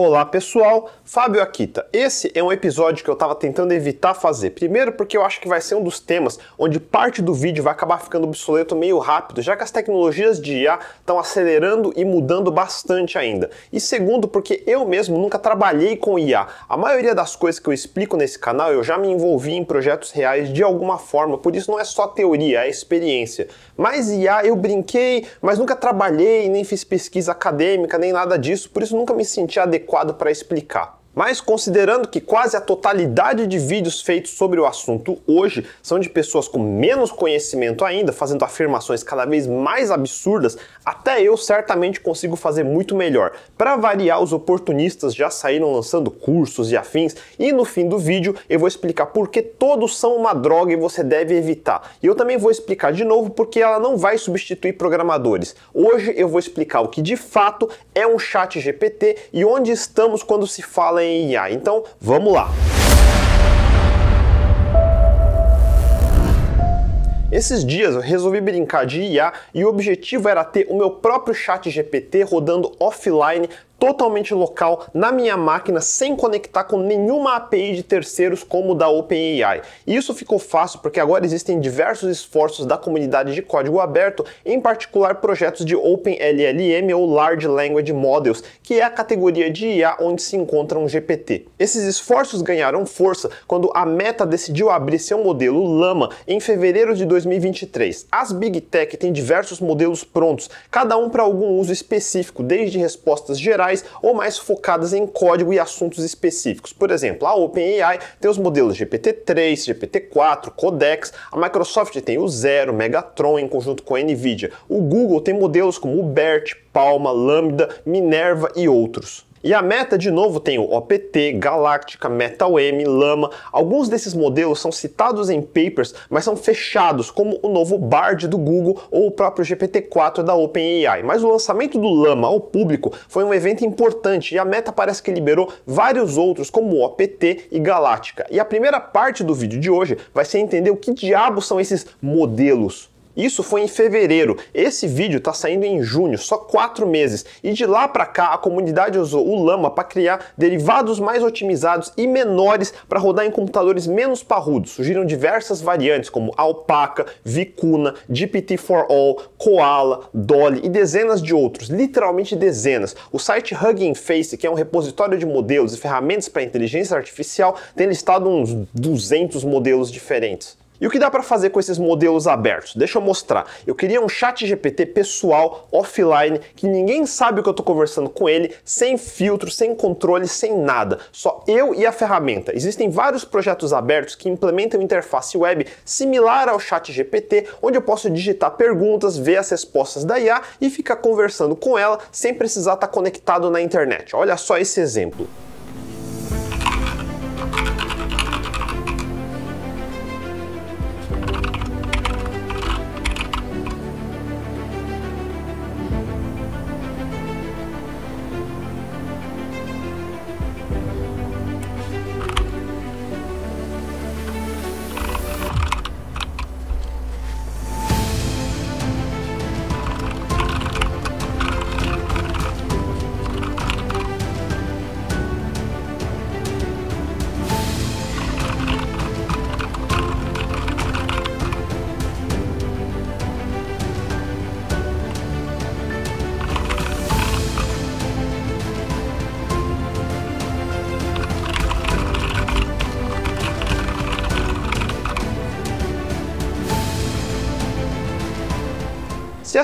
Olá pessoal, Fábio Akita. Esse é um episódio que eu estava tentando evitar fazer. Primeiro, porque eu acho que vai ser um dos temas onde parte do vídeo vai acabar ficando obsoleto meio rápido, já que as tecnologias de IA estão acelerando e mudando bastante ainda. E segundo, porque eu mesmo nunca trabalhei com IA. A maioria das coisas que eu explico nesse canal eu já me envolvi em projetos reais de alguma forma, por isso não é só teoria, é experiência. Mas IA eu brinquei, mas nunca trabalhei, nem fiz pesquisa acadêmica, nem nada disso, por isso nunca me senti adequado adequado para explicar. Mas considerando que quase a totalidade de vídeos feitos sobre o assunto hoje são de pessoas com menos conhecimento ainda, fazendo afirmações cada vez mais absurdas, até eu certamente consigo fazer muito melhor. Para variar, os oportunistas já saíram lançando cursos e afins, e no fim do vídeo eu vou explicar por que todos são uma droga e você deve evitar. E eu também vou explicar de novo porque ela não vai substituir programadores. Hoje eu vou explicar o que de fato é um chat GPT e onde estamos quando se fala em em IA. Então, vamos lá. Esses dias eu resolvi brincar de IA e o objetivo era ter o meu próprio chat GPT rodando offline totalmente local na minha máquina sem conectar com nenhuma API de terceiros como da OpenAI. E isso ficou fácil porque agora existem diversos esforços da comunidade de código aberto, em particular projetos de OpenLLM ou Large Language Models, que é a categoria de IA onde se encontra um GPT. Esses esforços ganharam força quando a Meta decidiu abrir seu modelo Lama em fevereiro de 2023. As Big Tech têm diversos modelos prontos, cada um para algum uso específico, desde respostas gerais gerais ou mais focadas em código e assuntos específicos. Por exemplo, a OpenAI tem os modelos GPT-3, GPT-4, Codex, a Microsoft tem o Zero, Megatron em conjunto com a Nvidia. O Google tem modelos como o BERT, Palma, Lambda, Minerva e outros. E a Meta, de novo, tem o OPT, Galáctica, Metal M, Lama. Alguns desses modelos são citados em papers, mas são fechados, como o novo Bard do Google ou o próprio GPT-4 da OpenAI. Mas o lançamento do Lama ao público foi um evento importante e a Meta parece que liberou vários outros, como o OPT e Galáctica. E a primeira parte do vídeo de hoje vai ser entender o que diabos são esses modelos isso foi em fevereiro. Esse vídeo está saindo em junho, só quatro meses. E de lá para cá, a comunidade usou o Lama para criar derivados mais otimizados e menores para rodar em computadores menos parrudos. Surgiram diversas variantes, como Alpaca, Vicuna, GPT-4All, Koala, Dolly e dezenas de outros, literalmente dezenas. O site Hugging Face, que é um repositório de modelos e ferramentas para inteligência artificial, tem listado uns 200 modelos diferentes. E o que dá para fazer com esses modelos abertos? Deixa eu mostrar. Eu queria um chat GPT pessoal, offline, que ninguém sabe o que eu estou conversando com ele, sem filtro, sem controle, sem nada. Só eu e a ferramenta. Existem vários projetos abertos que implementam interface web similar ao chat GPT, onde eu posso digitar perguntas, ver as respostas da IA e ficar conversando com ela sem precisar estar tá conectado na internet. Olha só esse exemplo.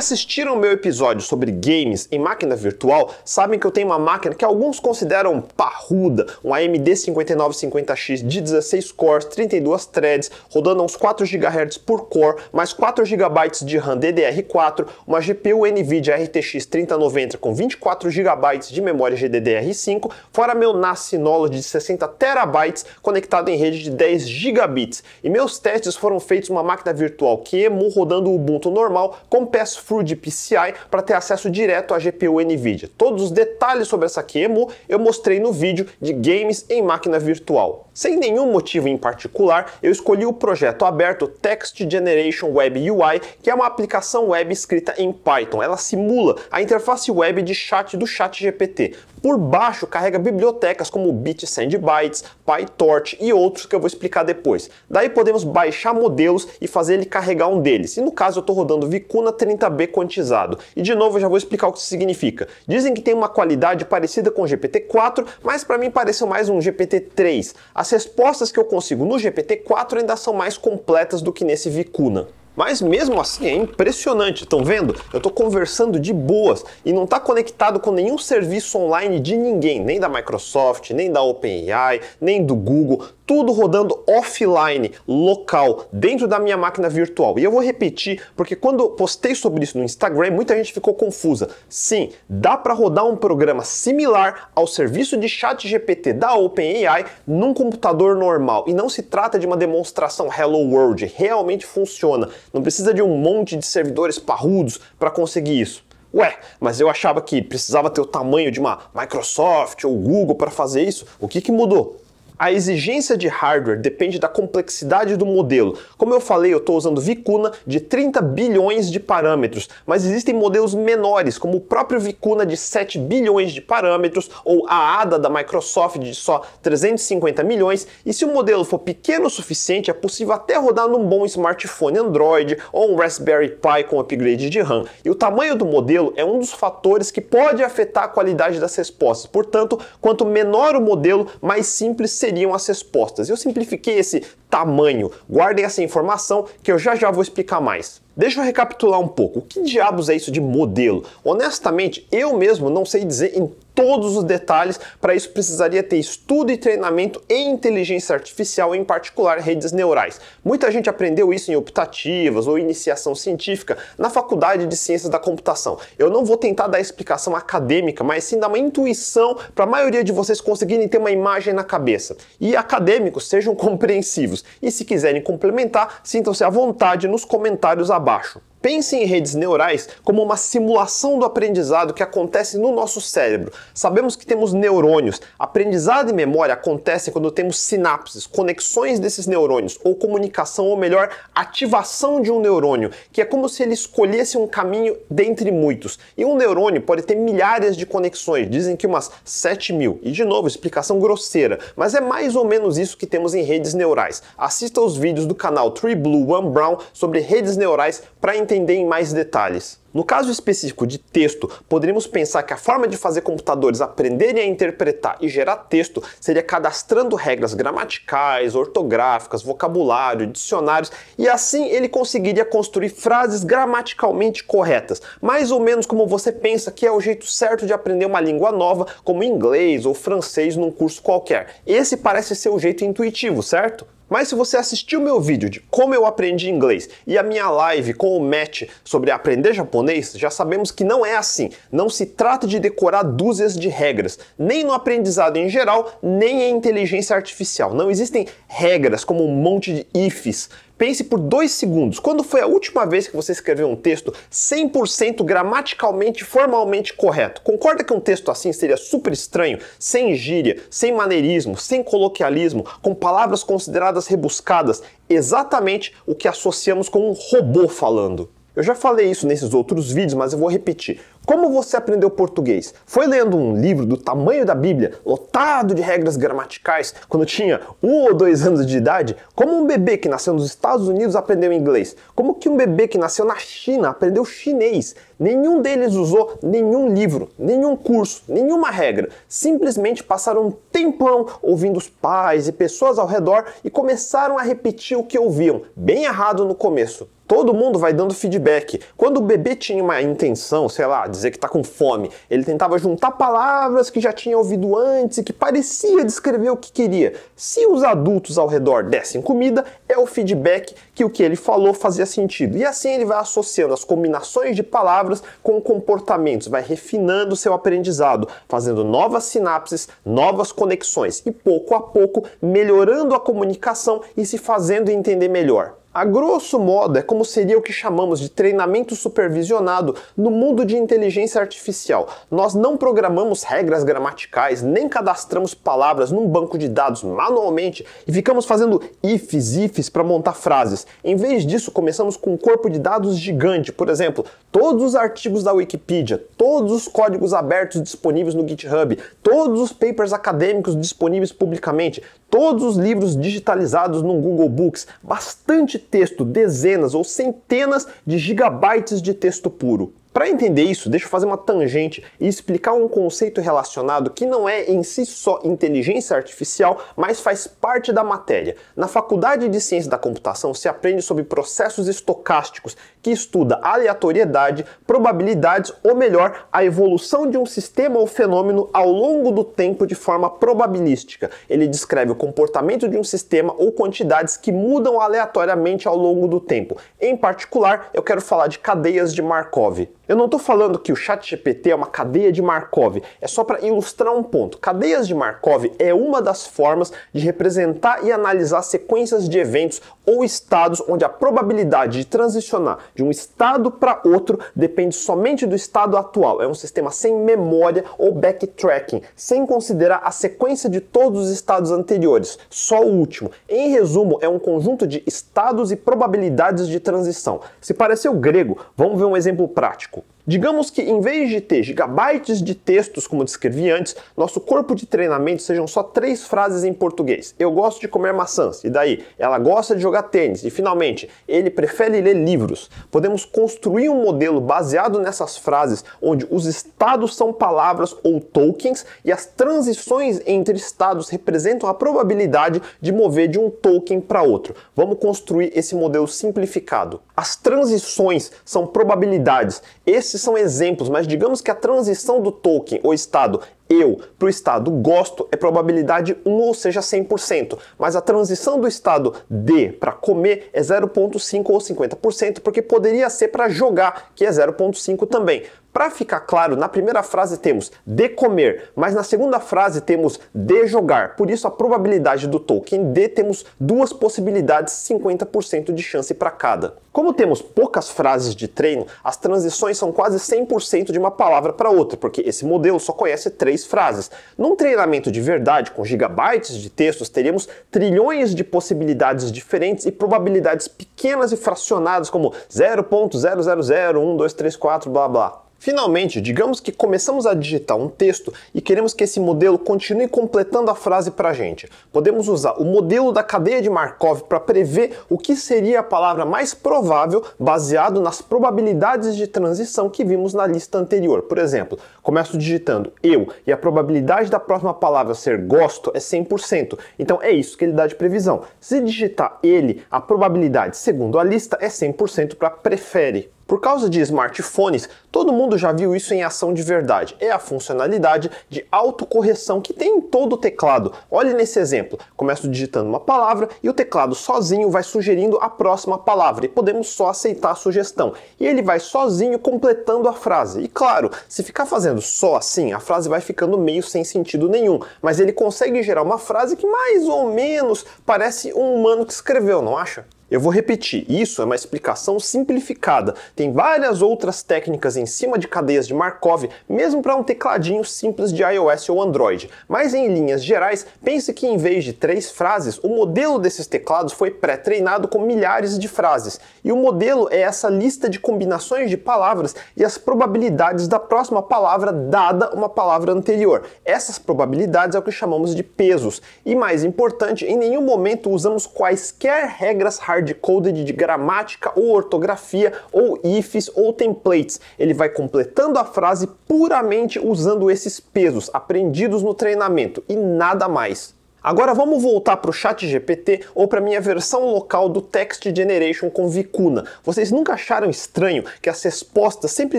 assistiram meu episódio sobre games em máquina virtual sabem que eu tenho uma máquina que alguns consideram parruda, um AMD 5950X de 16 cores, 32 threads, rodando uns 4 GHz por core, mais 4 GB de RAM DDR4, uma GPU NVIDIA RTX 3090 com 24 GB de memória GDDR5, fora meu NAS Synology de 60 TB conectado em rede de 10 gigabits. E meus testes foram feitos uma máquina virtual que emu rodando o Ubuntu normal com peças Through PCI para ter acesso direto à GPU NVIDIA. Todos os detalhes sobre essa QEMU eu mostrei no vídeo de games em máquina virtual. Sem nenhum motivo em particular, eu escolhi o projeto aberto Text Generation Web UI, que é uma aplicação web escrita em Python. Ela simula a interface web de chat do ChatGPT. Por baixo carrega bibliotecas como BitSendBytes, PyTorch e outros que eu vou explicar depois. Daí podemos baixar modelos e fazer ele carregar um deles. E no caso eu estou rodando Vicuna 30B quantizado. E de novo eu já vou explicar o que isso significa. Dizem que tem uma qualidade parecida com o GPT-4, mas para mim pareceu mais um GPT-3. As respostas que eu consigo no GPT-4 ainda são mais completas do que nesse Vicuna. Mas mesmo assim é impressionante, estão vendo? Eu estou conversando de boas e não está conectado com nenhum serviço online de ninguém, nem da Microsoft, nem da OpenAI, nem do Google, tudo rodando offline, local, dentro da minha máquina virtual. E eu vou repetir porque quando postei sobre isso no Instagram, muita gente ficou confusa. Sim, dá para rodar um programa similar ao serviço de chat GPT da OpenAI num computador normal. E não se trata de uma demonstração Hello World, realmente funciona. Não precisa de um monte de servidores parrudos para conseguir isso. Ué, mas eu achava que precisava ter o tamanho de uma Microsoft ou Google para fazer isso. O que, que mudou? A exigência de hardware depende da complexidade do modelo. Como eu falei, eu estou usando Vicuna de 30 bilhões de parâmetros, mas existem modelos menores, como o próprio Vicuna de 7 bilhões de parâmetros ou a ADA da Microsoft de só 350 milhões, e se o modelo for pequeno o suficiente, é possível até rodar num bom smartphone Android ou um Raspberry Pi com upgrade de RAM. E o tamanho do modelo é um dos fatores que pode afetar a qualidade das respostas. Portanto, quanto menor o modelo, mais simples seriam as respostas. Eu simplifiquei esse tamanho. Guardem essa informação que eu já já vou explicar mais. Deixa eu recapitular um pouco. O que diabos é isso de modelo? Honestamente, eu mesmo não sei dizer em todos os detalhes. Para isso, precisaria ter estudo e treinamento em inteligência artificial, em particular redes neurais. Muita gente aprendeu isso em optativas ou iniciação científica na faculdade de ciências da computação. Eu não vou tentar dar explicação acadêmica, mas sim dar uma intuição para a maioria de vocês conseguirem ter uma imagem na cabeça. E acadêmicos, sejam compreensivos. E se quiserem complementar, sintam-se à vontade nos comentários abaixo. Pense em redes neurais como uma simulação do aprendizado que acontece no nosso cérebro. Sabemos que temos neurônios. Aprendizado e memória acontecem quando temos sinapses, conexões desses neurônios, ou comunicação, ou melhor, ativação de um neurônio, que é como se ele escolhesse um caminho dentre muitos. E um neurônio pode ter milhares de conexões, dizem que umas 7 mil. E de novo, explicação grosseira, mas é mais ou menos isso que temos em redes neurais. Assista aos vídeos do canal Tree Blue One Brown sobre redes neurais para entender em mais detalhes. No caso específico de texto, poderíamos pensar que a forma de fazer computadores aprenderem a interpretar e gerar texto seria cadastrando regras gramaticais, ortográficas, vocabulário, dicionários, e assim ele conseguiria construir frases gramaticalmente corretas, mais ou menos como você pensa que é o jeito certo de aprender uma língua nova, como inglês ou francês num curso qualquer. Esse parece ser o jeito intuitivo, certo? Mas se você assistiu meu vídeo de como eu aprendi inglês e a minha live com o Matt sobre aprender japonês, japonês, já sabemos que não é assim. Não se trata de decorar dúzias de regras, nem no aprendizado em geral, nem em inteligência artificial. Não existem regras como um monte de ifs. Pense por dois segundos. Quando foi a última vez que você escreveu um texto 100% gramaticalmente, formalmente correto? Concorda que um texto assim seria super estranho, sem gíria, sem maneirismo, sem coloquialismo, com palavras consideradas rebuscadas, exatamente o que associamos com um robô falando? Eu já falei isso nesses outros vídeos, mas eu vou repetir. Como você aprendeu português? Foi lendo um livro do tamanho da Bíblia, lotado de regras gramaticais, quando tinha um ou dois anos de idade? Como um bebê que nasceu nos Estados Unidos aprendeu inglês? Como que um bebê que nasceu na China aprendeu chinês? Nenhum deles usou nenhum livro, nenhum curso, nenhuma regra. Simplesmente passaram um tempão ouvindo os pais e pessoas ao redor e começaram a repetir o que ouviam, bem errado no começo. Todo mundo vai dando feedback. Quando o bebê tinha uma intenção, sei lá, dizer que está com fome, ele tentava juntar palavras que já tinha ouvido antes e que parecia descrever o que queria. Se os adultos ao redor dessem comida, é o feedback que o que ele falou fazia sentido. E assim ele vai associando as combinações de palavras palavras com comportamentos, vai refinando seu aprendizado, fazendo novas sinapses, novas conexões e pouco a pouco melhorando a comunicação e se fazendo entender melhor. A grosso modo, é como seria o que chamamos de treinamento supervisionado no mundo de inteligência artificial. Nós não programamos regras gramaticais, nem cadastramos palavras num banco de dados manualmente e ficamos fazendo ifs, ifs para montar frases. Em vez disso, começamos com um corpo de dados gigante, por exemplo, todos os artigos da Wikipedia, todos os códigos abertos disponíveis no GitHub, todos os papers acadêmicos disponíveis publicamente, todos os livros digitalizados no Google Books, bastante texto, dezenas ou centenas de gigabytes de texto puro. Para entender isso, deixa eu fazer uma tangente e explicar um conceito relacionado que não é em si só inteligência artificial, mas faz parte da matéria. Na Faculdade de Ciência da Computação se aprende sobre processos estocásticos, que estuda aleatoriedade, probabilidades ou melhor, a evolução de um sistema ou fenômeno ao longo do tempo de forma probabilística. Ele descreve o comportamento de um sistema ou quantidades que mudam aleatoriamente ao longo do tempo. Em particular, eu quero falar de cadeias de Markov. Eu não estou falando que o ChatGPT é uma cadeia de Markov, é só para ilustrar um ponto. Cadeias de Markov é uma das formas de representar e analisar sequências de eventos ou estados onde a probabilidade de transicionar de um estado para outro depende somente do estado atual. É um sistema sem memória ou backtracking, sem considerar a sequência de todos os estados anteriores, só o último. Em resumo, é um conjunto de estados e probabilidades de transição. Se pareceu grego, vamos ver um exemplo prático. Digamos que em vez de ter gigabytes de textos, como descrevi antes, nosso corpo de treinamento sejam só três frases em português. Eu gosto de comer maçãs, e daí? Ela gosta de jogar tênis, e finalmente, ele prefere ler livros. Podemos construir um modelo baseado nessas frases, onde os estados são palavras ou tokens e as transições entre estados representam a probabilidade de mover de um token para outro. Vamos construir esse modelo simplificado. As transições são probabilidades. Esse esses são exemplos, mas digamos que a transição do token ou estado eu para o estado gosto é probabilidade 1, ou seja, 100%, mas a transição do estado de para comer é 0,5 ou 50%, porque poderia ser para jogar, que é 0,5 também. Para ficar claro, na primeira frase temos de comer, mas na segunda frase temos de jogar. Por isso, a probabilidade do token D temos duas possibilidades, 50% de chance para cada. Como temos poucas frases de treino, as transições são quase 100% de uma palavra para outra, porque esse modelo só conhece três três frases. Num treinamento de verdade, com gigabytes de textos, teríamos trilhões de possibilidades diferentes e probabilidades pequenas e fracionadas, como 0.0001234, blá blá. Finalmente, digamos que começamos a digitar um texto e queremos que esse modelo continue completando a frase para a gente. Podemos usar o modelo da cadeia de Markov para prever o que seria a palavra mais provável baseado nas probabilidades de transição que vimos na lista anterior. Por exemplo, começo digitando eu e a probabilidade da próxima palavra ser gosto é 100%. Então é isso que ele dá de previsão. Se digitar ele, a probabilidade, segundo a lista, é 100% para prefere. Por causa de smartphones, todo mundo já viu isso em ação de verdade. É a funcionalidade de autocorreção que tem em todo o teclado. Olhe nesse exemplo. Começo digitando uma palavra e o teclado sozinho vai sugerindo a próxima palavra e podemos só aceitar a sugestão. E ele vai sozinho completando a frase. E claro, se ficar fazendo só assim, a frase vai ficando meio sem sentido nenhum, mas ele consegue gerar uma frase que mais ou menos parece um humano que escreveu, não acha? Eu vou repetir, isso é uma explicação simplificada. Tem várias outras técnicas em cima de cadeias de Markov, mesmo para um tecladinho simples de iOS ou Android. Mas em linhas gerais, pense que em vez de três frases, o modelo desses teclados foi pré-treinado com milhares de frases. E o modelo é essa lista de combinações de palavras e as probabilidades da próxima palavra dada uma palavra anterior. Essas probabilidades é o que chamamos de pesos. E mais importante, em nenhum momento usamos quaisquer regras hard coded de gramática ou ortografia ou ifs ou templates. Ele vai completando a frase puramente usando esses pesos aprendidos no treinamento e nada mais. Agora vamos voltar para o chat GPT ou para minha versão local do Text Generation com Vicuna. Vocês nunca acharam estranho que as respostas sempre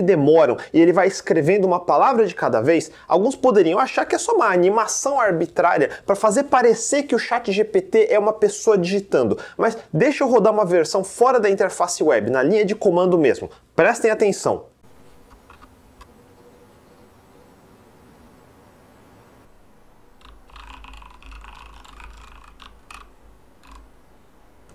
demoram e ele vai escrevendo uma palavra de cada vez? Alguns poderiam achar que é só uma animação arbitrária para fazer parecer que o chat GPT é uma pessoa digitando, mas deixa eu rodar uma versão fora da interface web, na linha de comando mesmo. Prestem atenção.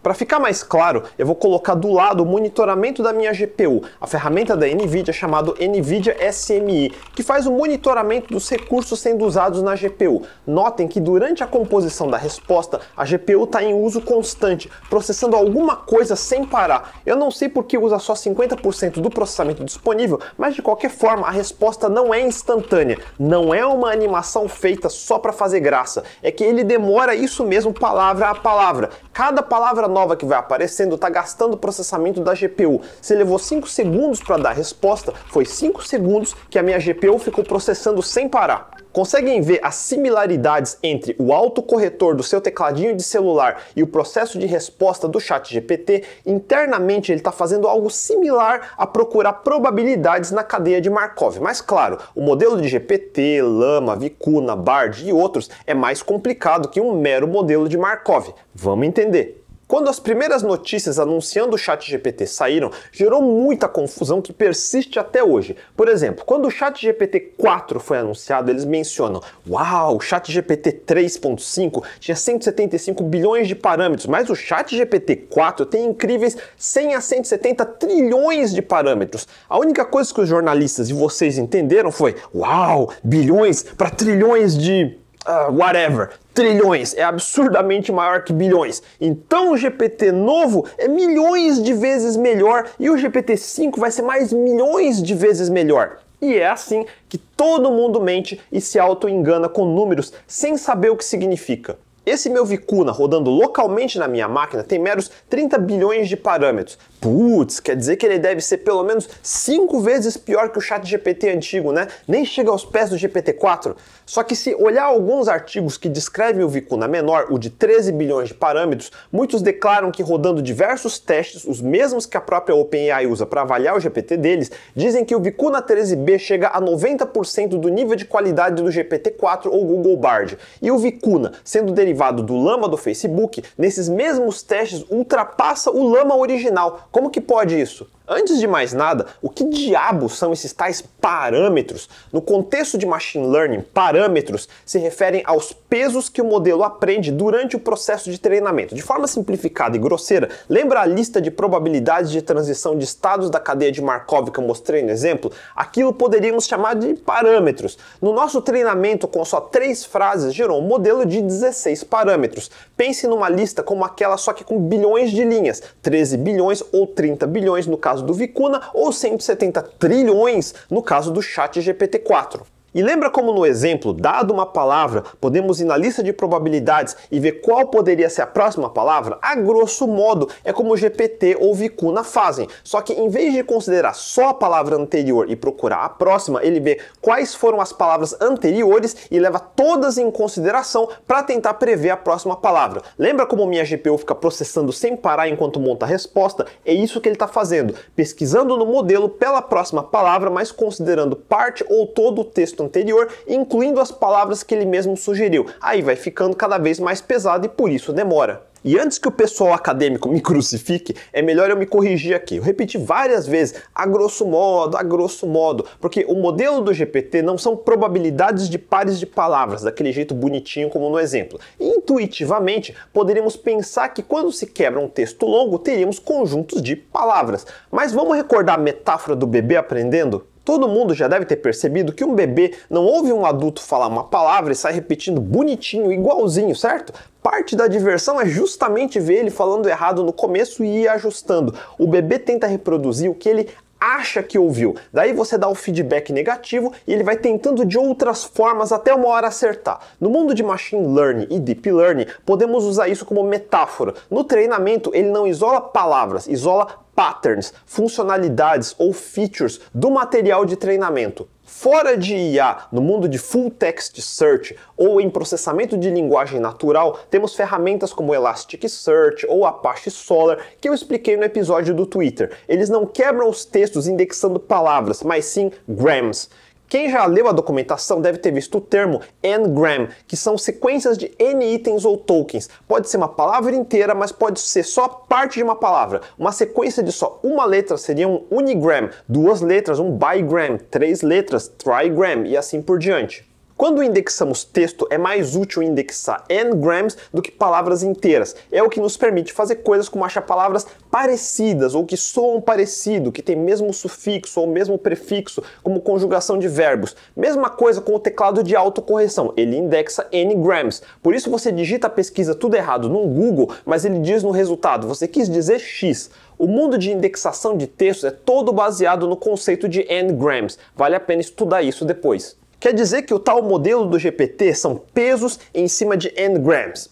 Para ficar mais claro, eu vou colocar do lado o monitoramento da minha GPU, a ferramenta da NVIDIA chamada NVIDIA SMI, que faz o monitoramento dos recursos sendo usados na GPU. Notem que durante a composição da resposta, a GPU está em uso constante, processando alguma coisa sem parar. Eu não sei por que usa só 50% do processamento disponível, mas de qualquer forma a resposta não é instantânea, não é uma animação feita só para fazer graça, é que ele demora isso mesmo palavra a palavra. Cada palavra nova que vai aparecendo está gastando o processamento da GPU. Se levou 5 segundos para dar a resposta, foi 5 segundos que a minha GPU ficou processando sem parar. Conseguem ver as similaridades entre o autocorretor do seu tecladinho de celular e o processo de resposta do chat GPT? Internamente ele está fazendo algo similar a procurar probabilidades na cadeia de Markov. Mas claro, o modelo de GPT, Lama, Vicuna, Bard e outros é mais complicado que um mero modelo de Markov. Vamos entender. Quando as primeiras notícias anunciando o ChatGPT saíram, gerou muita confusão que persiste até hoje. Por exemplo, quando o ChatGPT 4 foi anunciado, eles mencionam: "Uau, o ChatGPT 3.5 tinha 175 bilhões de parâmetros, mas o ChatGPT 4 tem incríveis 100 a 170 trilhões de parâmetros". A única coisa que os jornalistas e vocês entenderam foi: "Uau, bilhões para trilhões de Uh, whatever, trilhões, é absurdamente maior que bilhões. Então o GPT novo é milhões de vezes melhor e o GPT-5 vai ser mais milhões de vezes melhor. E é assim que todo mundo mente e se auto-engana com números sem saber o que significa. Esse meu Vicuna rodando localmente na minha máquina tem meros 30 bilhões de parâmetros, Putz, quer dizer que ele deve ser pelo menos cinco vezes pior que o chat GPT antigo, né? Nem chega aos pés do GPT-4. Só que se olhar alguns artigos que descrevem o Vicuna menor, o de 13 bilhões de parâmetros, muitos declaram que rodando diversos testes, os mesmos que a própria OpenAI usa para avaliar o GPT deles, dizem que o Vicuna 13B chega a 90% do nível de qualidade do GPT-4 ou Google Bard. E o Vicuna, sendo derivado do Lama do Facebook, nesses mesmos testes ultrapassa o Lama original, como que pode isso? Antes de mais nada, o que diabos são esses tais parâmetros? No contexto de machine learning, parâmetros se referem aos pesos que o modelo aprende durante o processo de treinamento. De forma simplificada e grosseira, lembra a lista de probabilidades de transição de estados da cadeia de Markov que eu mostrei no exemplo? Aquilo poderíamos chamar de parâmetros. No nosso treinamento com só três frases gerou um modelo de 16 parâmetros. Pense numa lista como aquela só que com bilhões de linhas, 13 bilhões ou 30 bilhões no caso caso do Vicuna, ou 170 trilhões no caso do Chat GPT 4. E lembra como no exemplo, dado uma palavra, podemos ir na lista de probabilidades e ver qual poderia ser a próxima palavra? A grosso modo, é como GPT ou Vicuna fazem, só que em vez de considerar só a palavra anterior e procurar a próxima, ele vê quais foram as palavras anteriores e leva todas em consideração para tentar prever a próxima palavra. Lembra como minha GPU fica processando sem parar enquanto monta a resposta? É isso que ele está fazendo, pesquisando no modelo pela próxima palavra, mas considerando parte ou todo o texto texto anterior, incluindo as palavras que ele mesmo sugeriu. Aí vai ficando cada vez mais pesado e por isso demora. E antes que o pessoal acadêmico me crucifique, é melhor eu me corrigir aqui. Eu repeti várias vezes, a grosso modo, a grosso modo, porque o modelo do GPT não são probabilidades de pares de palavras, daquele jeito bonitinho como no exemplo. E, intuitivamente, poderíamos pensar que quando se quebra um texto longo, teríamos conjuntos de palavras. Mas vamos recordar a metáfora do bebê aprendendo? Todo mundo já deve ter percebido que um bebê não ouve um adulto falar uma palavra e sai repetindo bonitinho, igualzinho, certo? Parte da diversão é justamente ver ele falando errado no começo e ir ajustando. O bebê tenta reproduzir o que ele acha que ouviu. Daí você dá o feedback negativo e ele vai tentando de outras formas até uma hora acertar. No mundo de machine learning e deep learning, podemos usar isso como metáfora. No treinamento, ele não isola palavras, isola patterns, funcionalidades ou features do material de treinamento fora de IA, no mundo de full text search ou em processamento de linguagem natural, temos ferramentas como Elasticsearch ou Apache Solar, que eu expliquei no episódio do Twitter. Eles não quebram os textos indexando palavras, mas sim grams. Quem já leu a documentação deve ter visto o termo n-gram, que são sequências de n itens ou tokens. Pode ser uma palavra inteira, mas pode ser só parte de uma palavra. Uma sequência de só uma letra seria um unigram, duas letras, um bigram, três letras, trigram e assim por diante. Quando indexamos texto, é mais útil indexar n-grams do que palavras inteiras. É o que nos permite fazer coisas como achar palavras parecidas ou que soam parecido, que tem mesmo sufixo ou mesmo prefixo, como conjugação de verbos. Mesma coisa com o teclado de autocorreção, ele indexa n-grams. Por isso você digita a pesquisa tudo errado no Google, mas ele diz no resultado, você quis dizer x. O mundo de indexação de textos é todo baseado no conceito de n-grams. Vale a pena estudar isso depois. Quer dizer que o tal modelo do GPT são pesos em cima de n-grams.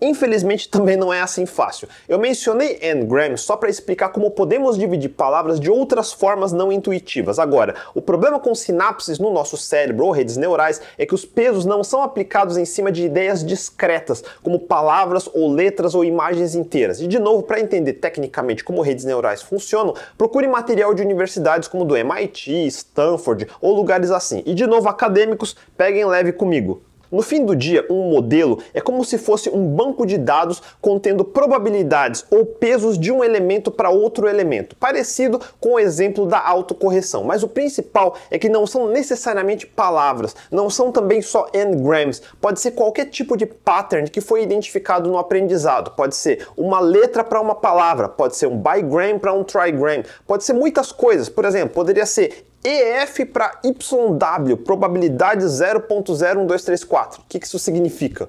Infelizmente também não é assim fácil. Eu mencionei n-gram só para explicar como podemos dividir palavras de outras formas não intuitivas. Agora, o problema com sinapses no nosso cérebro ou redes neurais é que os pesos não são aplicados em cima de ideias discretas, como palavras ou letras ou imagens inteiras. E de novo, para entender tecnicamente como redes neurais funcionam, procure material de universidades como do MIT, Stanford ou lugares assim. E de novo, acadêmicos, peguem leve comigo. No fim do dia, um modelo é como se fosse um banco de dados contendo probabilidades ou pesos de um elemento para outro elemento, parecido com o exemplo da autocorreção. Mas o principal é que não são necessariamente palavras, não são também só n-grams. pode ser qualquer tipo de pattern que foi identificado no aprendizado, pode ser uma letra para uma palavra, pode ser um bigram para um trigram, pode ser muitas coisas. Por exemplo, poderia ser EF para YW, probabilidade 0.01234. O que isso significa?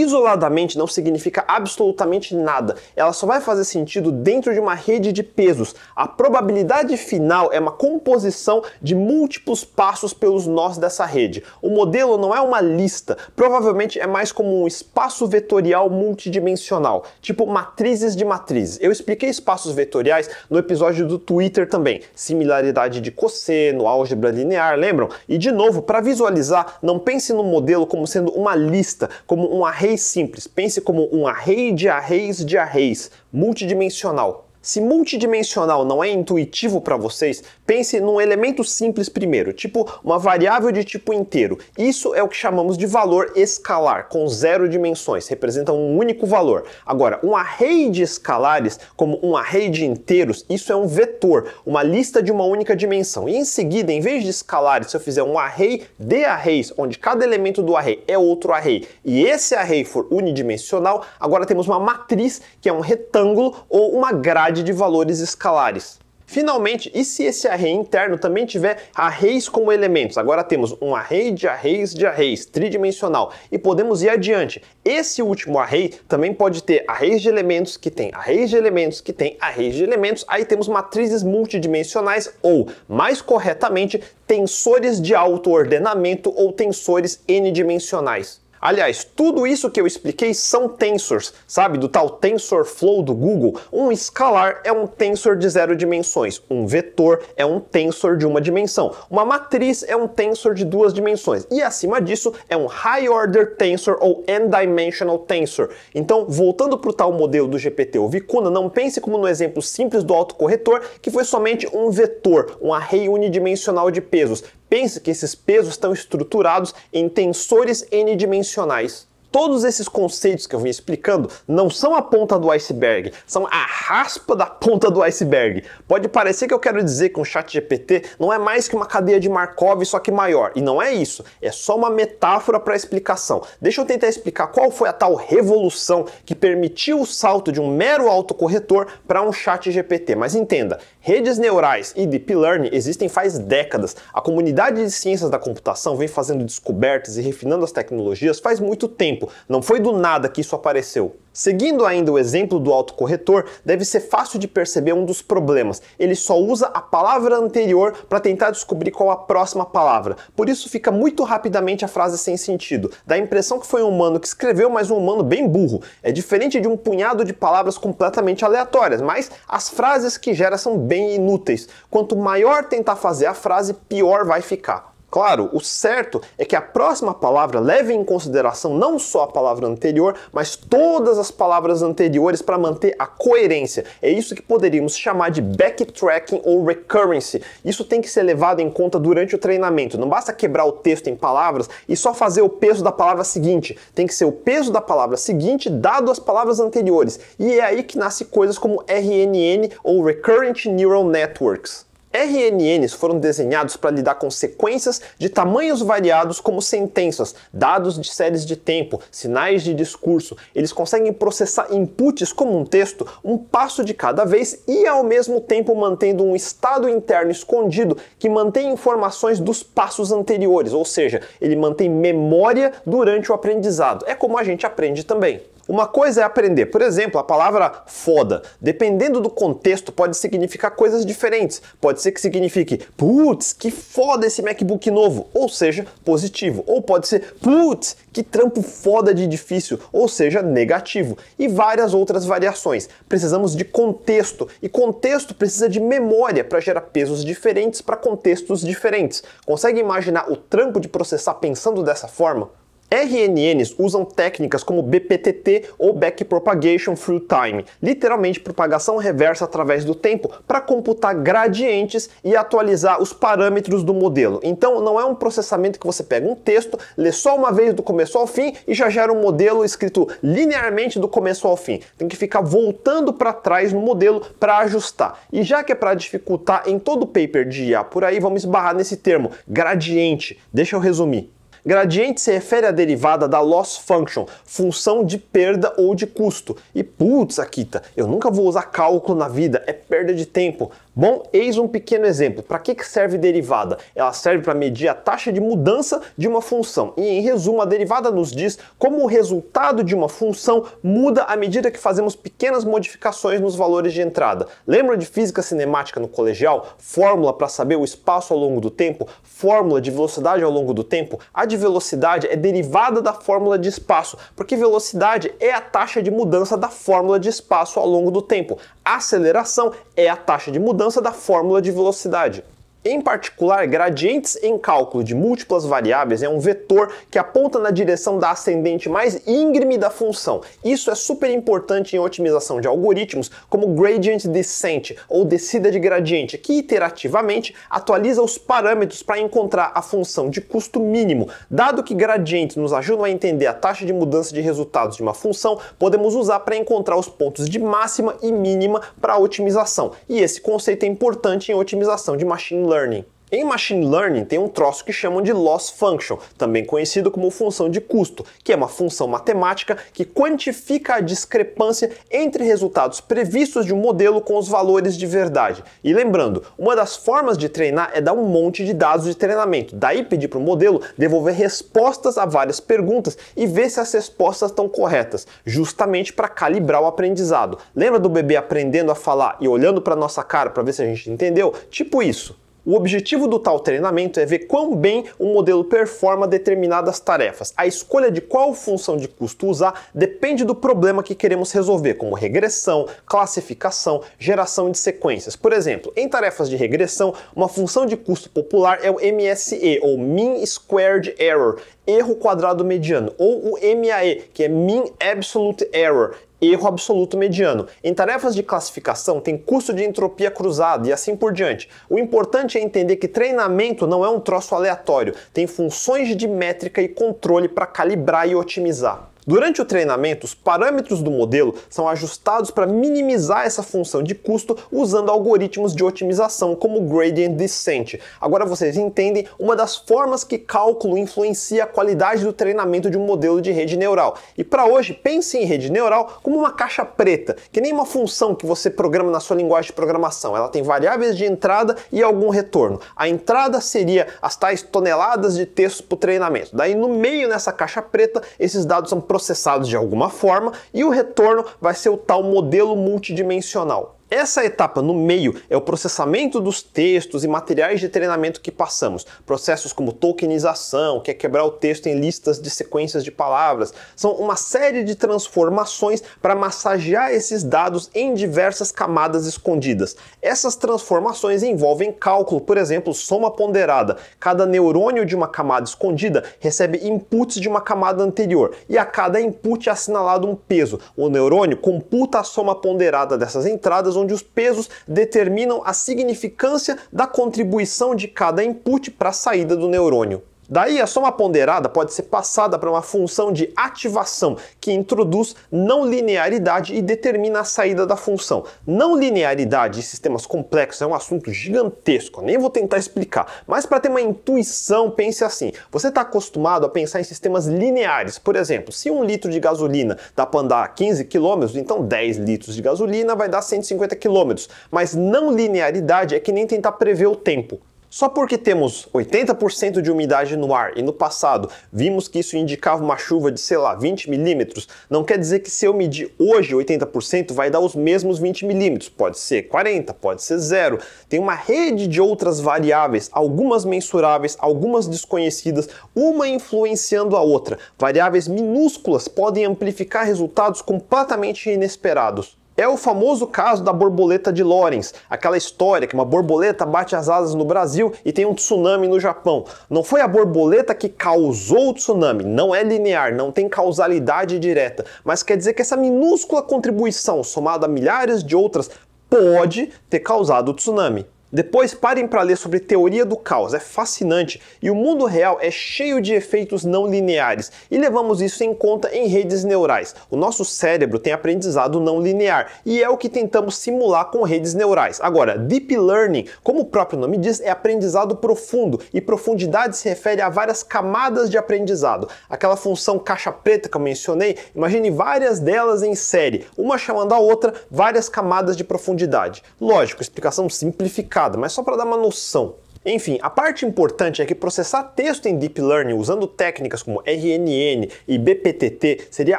isoladamente não significa absolutamente nada. Ela só vai fazer sentido dentro de uma rede de pesos. A probabilidade final é uma composição de múltiplos passos pelos nós dessa rede. O modelo não é uma lista, provavelmente é mais como um espaço vetorial multidimensional, tipo matrizes de matrizes. Eu expliquei espaços vetoriais no episódio do Twitter também. Similaridade de cosseno, álgebra linear, lembram? E de novo, para visualizar, não pense no modelo como sendo uma lista, como uma rede array simples. Pense como um array de arrays de arrays, multidimensional. Se multidimensional não é intuitivo para vocês, pense num elemento simples primeiro, tipo uma variável de tipo inteiro. Isso é o que chamamos de valor escalar, com zero dimensões, representa um único valor. Agora, um array de escalares, como um array de inteiros, isso é um vetor, uma lista de uma única dimensão. E em seguida, em vez de escalares, se eu fizer um array de arrays, onde cada elemento do array é outro array, e esse array for unidimensional, agora temos uma matriz que é um retângulo ou uma grade de valores escalares. Finalmente, e se esse array interno também tiver arrays como elementos? Agora temos um array de arrays de arrays tridimensional e podemos ir adiante. Esse último array também pode ter arrays de elementos que tem arrays de elementos que tem arrays de elementos. Aí temos matrizes multidimensionais ou, mais corretamente, tensores de alto ordenamento ou tensores n-dimensionais. Aliás, tudo isso que eu expliquei são tensors, sabe? Do tal TensorFlow do Google. Um escalar é um tensor de zero dimensões, um vetor é um tensor de uma dimensão, uma matriz é um tensor de duas dimensões e acima disso é um High Order Tensor ou N-Dimensional Tensor. Então, voltando para o tal modelo do GPT ou Vicuna, não pense como no exemplo simples do autocorretor que foi somente um vetor, um array unidimensional de pesos Pense que esses pesos estão estruturados em tensores n-dimensionais. Todos esses conceitos que eu vim explicando não são a ponta do iceberg, são a raspa da ponta do iceberg. Pode parecer que eu quero dizer que um chat GPT não é mais que uma cadeia de Markov, só que maior. E não é isso, é só uma metáfora para explicação. Deixa eu tentar explicar qual foi a tal revolução que permitiu o salto de um mero autocorretor para um chat GPT. Mas entenda, redes neurais e deep learning existem faz décadas. A comunidade de ciências da computação vem fazendo descobertas e refinando as tecnologias faz muito tempo tempo, não foi do nada que isso apareceu. Seguindo ainda o exemplo do autocorretor, deve ser fácil de perceber um dos problemas. Ele só usa a palavra anterior para tentar descobrir qual a próxima palavra. Por isso fica muito rapidamente a frase sem sentido. Dá a impressão que foi um humano que escreveu, mas um humano bem burro. É diferente de um punhado de palavras completamente aleatórias, mas as frases que gera são bem inúteis. Quanto maior tentar fazer a frase, pior vai ficar. Claro, o certo é que a próxima palavra leve em consideração não só a palavra anterior, mas todas as palavras anteriores para manter a coerência. É isso que poderíamos chamar de backtracking ou recurrency. Isso tem que ser levado em conta durante o treinamento. Não basta quebrar o texto em palavras e só fazer o peso da palavra seguinte. Tem que ser o peso da palavra seguinte dado às palavras anteriores. E é aí que nasce coisas como RNN ou Recurrent Neural Networks. RNNs foram desenhados para lidar com sequências de tamanhos variados como sentenças, dados de séries de tempo, sinais de discurso. Eles conseguem processar inputs como um texto, um passo de cada vez e ao mesmo tempo mantendo um estado interno escondido que mantém informações dos passos anteriores, ou seja, ele mantém memória durante o aprendizado. É como a gente aprende também. Uma coisa é aprender, por exemplo, a palavra foda. Dependendo do contexto, pode significar coisas diferentes. Pode ser que signifique, putz, que foda esse MacBook novo, ou seja, positivo. Ou pode ser, putz, que trampo foda de difícil, ou seja, negativo. E várias outras variações. Precisamos de contexto, e contexto precisa de memória para gerar pesos diferentes para contextos diferentes. Consegue imaginar o trampo de processar pensando dessa forma? RNNs usam técnicas como BPTT ou Backpropagation Through Time, literalmente propagação reversa através do tempo, para computar gradientes e atualizar os parâmetros do modelo. Então não é um processamento que você pega um texto, lê só uma vez do começo ao fim e já gera um modelo escrito linearmente do começo ao fim. Tem que ficar voltando para trás no modelo para ajustar. E já que é para dificultar em todo o paper de IA por aí, vamos esbarrar nesse termo, gradiente. Deixa eu resumir. Gradiente se refere à derivada da loss function, função de perda ou de custo. E putz, Akita, eu nunca vou usar cálculo na vida, é perda de tempo. Bom, eis um pequeno exemplo. Para que serve derivada? Ela serve para medir a taxa de mudança de uma função. E em resumo, a derivada nos diz como o resultado de uma função muda à medida que fazemos pequenas modificações nos valores de entrada. Lembra de física cinemática no colegial? Fórmula para saber o espaço ao longo do tempo, fórmula de velocidade ao longo do tempo. A de velocidade é derivada da fórmula de espaço, porque velocidade é a taxa de mudança da fórmula de espaço ao longo do tempo. A aceleração é a taxa de mudança mudança da fórmula de velocidade. Em particular, gradientes em cálculo de múltiplas variáveis é um vetor que aponta na direção da ascendente mais íngreme da função. Isso é super importante em otimização de algoritmos como gradient descent ou descida de gradiente, que iterativamente atualiza os parâmetros para encontrar a função de custo mínimo. Dado que gradientes nos ajudam a entender a taxa de mudança de resultados de uma função, podemos usar para encontrar os pontos de máxima e mínima para a otimização. E esse conceito é importante em otimização de machine learning learning. Em machine learning tem um troço que chamam de loss function, também conhecido como função de custo, que é uma função matemática que quantifica a discrepância entre resultados previstos de um modelo com os valores de verdade. E lembrando, uma das formas de treinar é dar um monte de dados de treinamento, daí pedir para o modelo devolver respostas a várias perguntas e ver se as respostas estão corretas, justamente para calibrar o aprendizado. Lembra do bebê aprendendo a falar e olhando para nossa cara para ver se a gente entendeu? Tipo isso. O objetivo do tal treinamento é ver quão bem o modelo performa determinadas tarefas. A escolha de qual função de custo usar depende do problema que queremos resolver, como regressão, classificação, geração de sequências. Por exemplo, em tarefas de regressão, uma função de custo popular é o MSE, ou Mean Squared Error, erro quadrado mediano, ou o MAE, que é Mean Absolute Error, erro absoluto mediano. Em tarefas de classificação, tem custo de entropia cruzada e assim por diante. O importante é entender que treinamento não é um troço aleatório, tem funções de métrica e controle para calibrar e otimizar. Durante o treinamento, os parâmetros do modelo são ajustados para minimizar essa função de custo usando algoritmos de otimização como gradient descent. Agora vocês entendem uma das formas que cálculo influencia a qualidade do treinamento de um modelo de rede neural. E para hoje, pense em rede neural como uma caixa preta, que nem uma função que você programa na sua linguagem de programação. Ela tem variáveis de entrada e algum retorno. A entrada seria as tais toneladas de texto para o treinamento. Daí no meio nessa caixa preta, esses dados são processados de alguma forma e o retorno vai ser o tal modelo multidimensional. Essa etapa no meio é o processamento dos textos e materiais de treinamento que passamos. Processos como tokenização, que é quebrar o texto em listas de sequências de palavras, são uma série de transformações para massagear esses dados em diversas camadas escondidas. Essas transformações envolvem cálculo, por exemplo, soma ponderada. Cada neurônio de uma camada escondida recebe inputs de uma camada anterior, e a cada input é assinalado um peso. O neurônio computa a soma ponderada dessas entradas onde os pesos determinam a significância da contribuição de cada input para a saída do neurônio. Daí a é soma ponderada pode ser passada para uma função de ativação que introduz não linearidade e determina a saída da função. Não linearidade em sistemas complexos é um assunto gigantesco, nem vou tentar explicar, mas para ter uma intuição, pense assim: você está acostumado a pensar em sistemas lineares. Por exemplo, se um litro de gasolina dá para andar 15 km, então 10 litros de gasolina vai dar 150 km. Mas não linearidade é que nem tentar prever o tempo. Só porque temos 80% de umidade no ar e no passado vimos que isso indicava uma chuva de, sei lá, 20 milímetros, não quer dizer que se eu medir hoje 80% vai dar os mesmos 20 milímetros. Pode ser 40, pode ser zero. Tem uma rede de outras variáveis, algumas mensuráveis, algumas desconhecidas, uma influenciando a outra. Variáveis minúsculas podem amplificar resultados completamente inesperados. É o famoso caso da borboleta de Lorenz, aquela história que uma borboleta bate as asas no Brasil e tem um tsunami no Japão. Não foi a borboleta que causou o tsunami, não é linear, não tem causalidade direta, mas quer dizer que essa minúscula contribuição somada a milhares de outras pode ter causado o tsunami. Depois parem para ler sobre teoria do caos, é fascinante e o mundo real é cheio de efeitos não lineares e levamos isso em conta em redes neurais. O nosso cérebro tem aprendizado não linear e é o que tentamos simular com redes neurais. Agora, deep learning, como o próprio nome diz, é aprendizado profundo e profundidade se refere a várias camadas de aprendizado. Aquela função caixa preta que eu mencionei, imagine várias delas em série, uma chamando a outra, várias camadas de profundidade. Lógico, explicação simplificada mas só para dar uma noção. Enfim, a parte importante é que processar texto em deep learning usando técnicas como RNN e BPTT seria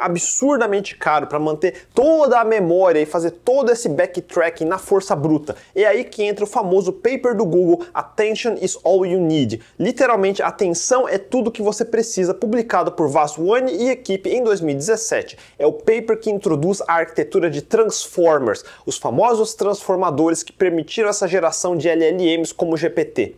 absurdamente caro para manter toda a memória e fazer todo esse backtracking na força bruta. É aí que entra o famoso paper do Google Attention is all you need. Literalmente, atenção é tudo que você precisa, publicado por Vaswani e equipe em 2017. É o paper que introduz a arquitetura de transformers, os famosos transformadores que permitiram essa geração de LLMs como o GPT.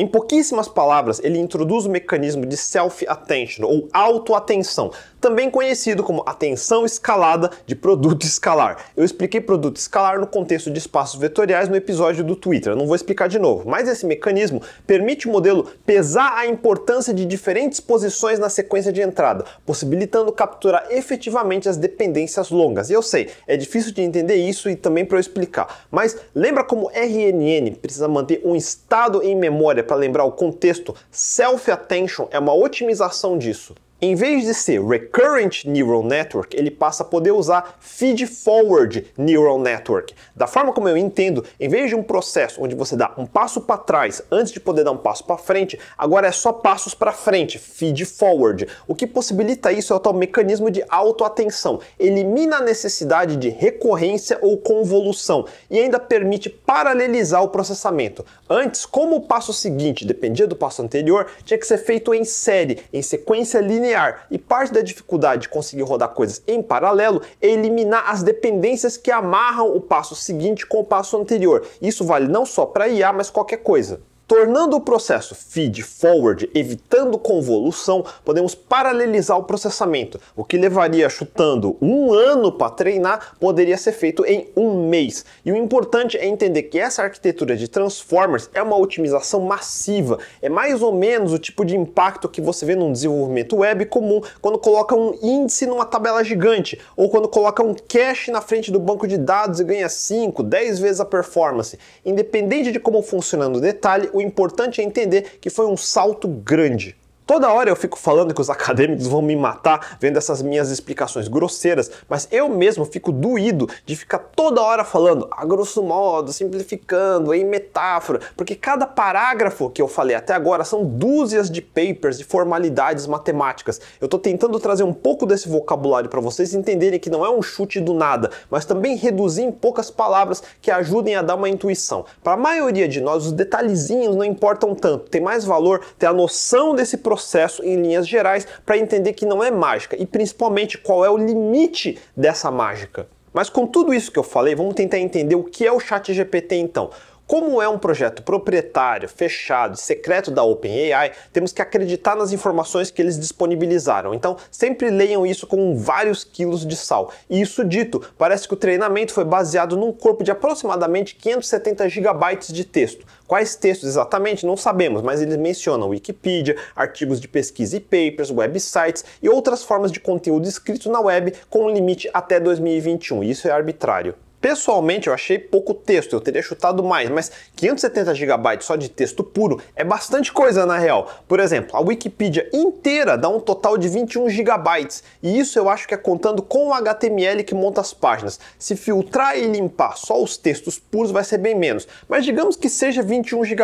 Em pouquíssimas palavras, ele introduz o mecanismo de self-attention ou autoatenção, também conhecido como atenção escalada de produto escalar. Eu expliquei produto escalar no contexto de espaços vetoriais no episódio do Twitter, não vou explicar de novo, mas esse mecanismo permite o modelo pesar a importância de diferentes posições na sequência de entrada, possibilitando capturar efetivamente as dependências longas. E eu sei, é difícil de entender isso e também para eu explicar, mas lembra como RNN precisa manter um estado em memória para lembrar o contexto. Self-attention é uma otimização disso. Em vez de ser Recurrent Neural Network, ele passa a poder usar Feed Forward Neural Network. Da forma como eu entendo, em vez de um processo onde você dá um passo para trás antes de poder dar um passo para frente, agora é só passos para frente, Feed Forward. O que possibilita isso é o tal mecanismo de autoatenção. Elimina a necessidade de recorrência ou convolução e ainda permite paralelizar o processamento. Antes, como o passo seguinte dependia do passo anterior, tinha que ser feito em série, em sequência linear linear e parte da dificuldade de conseguir rodar coisas em paralelo é eliminar as dependências que amarram o passo seguinte com o passo anterior. Isso vale não só para IA, mas qualquer coisa. Tornando o processo feed forward, evitando convolução, podemos paralelizar o processamento. O que levaria chutando um ano para treinar poderia ser feito em um mês. E o importante é entender que essa arquitetura de Transformers é uma otimização massiva. É mais ou menos o tipo de impacto que você vê num desenvolvimento web comum quando coloca um índice numa tabela gigante ou quando coloca um cache na frente do banco de dados e ganha 5, 10 vezes a performance. Independente de como funciona no detalhe, o importante é entender que foi um salto grande. Toda hora eu fico falando que os acadêmicos vão me matar vendo essas minhas explicações grosseiras, mas eu mesmo fico doído de ficar toda hora falando a grosso modo, simplificando, em metáfora, porque cada parágrafo que eu falei até agora são dúzias de papers e formalidades matemáticas. Eu estou tentando trazer um pouco desse vocabulário para vocês entenderem que não é um chute do nada, mas também reduzir em poucas palavras que ajudem a dar uma intuição. Para a maioria de nós, os detalhezinhos não importam tanto, tem mais valor ter a noção desse processo processo em linhas gerais para entender que não é mágica e principalmente qual é o limite dessa mágica. Mas com tudo isso que eu falei, vamos tentar entender o que é o ChatGPT então. Como é um projeto proprietário, fechado e secreto da OpenAI, temos que acreditar nas informações que eles disponibilizaram. Então, sempre leiam isso com vários quilos de sal. E isso dito, parece que o treinamento foi baseado num corpo de aproximadamente 570 gigabytes de texto. Quais textos exatamente não sabemos, mas eles mencionam Wikipedia, artigos de pesquisa e papers, websites e outras formas de conteúdo escrito na web com um limite até 2021. Isso é arbitrário. Pessoalmente, eu achei pouco texto, eu teria chutado mais, mas 570 GB só de texto puro é bastante coisa na real. Por exemplo, a Wikipedia inteira dá um total de 21 GB, e isso eu acho que é contando com o HTML que monta as páginas. Se filtrar e limpar só os textos puros vai ser bem menos, mas digamos que seja 21 GB,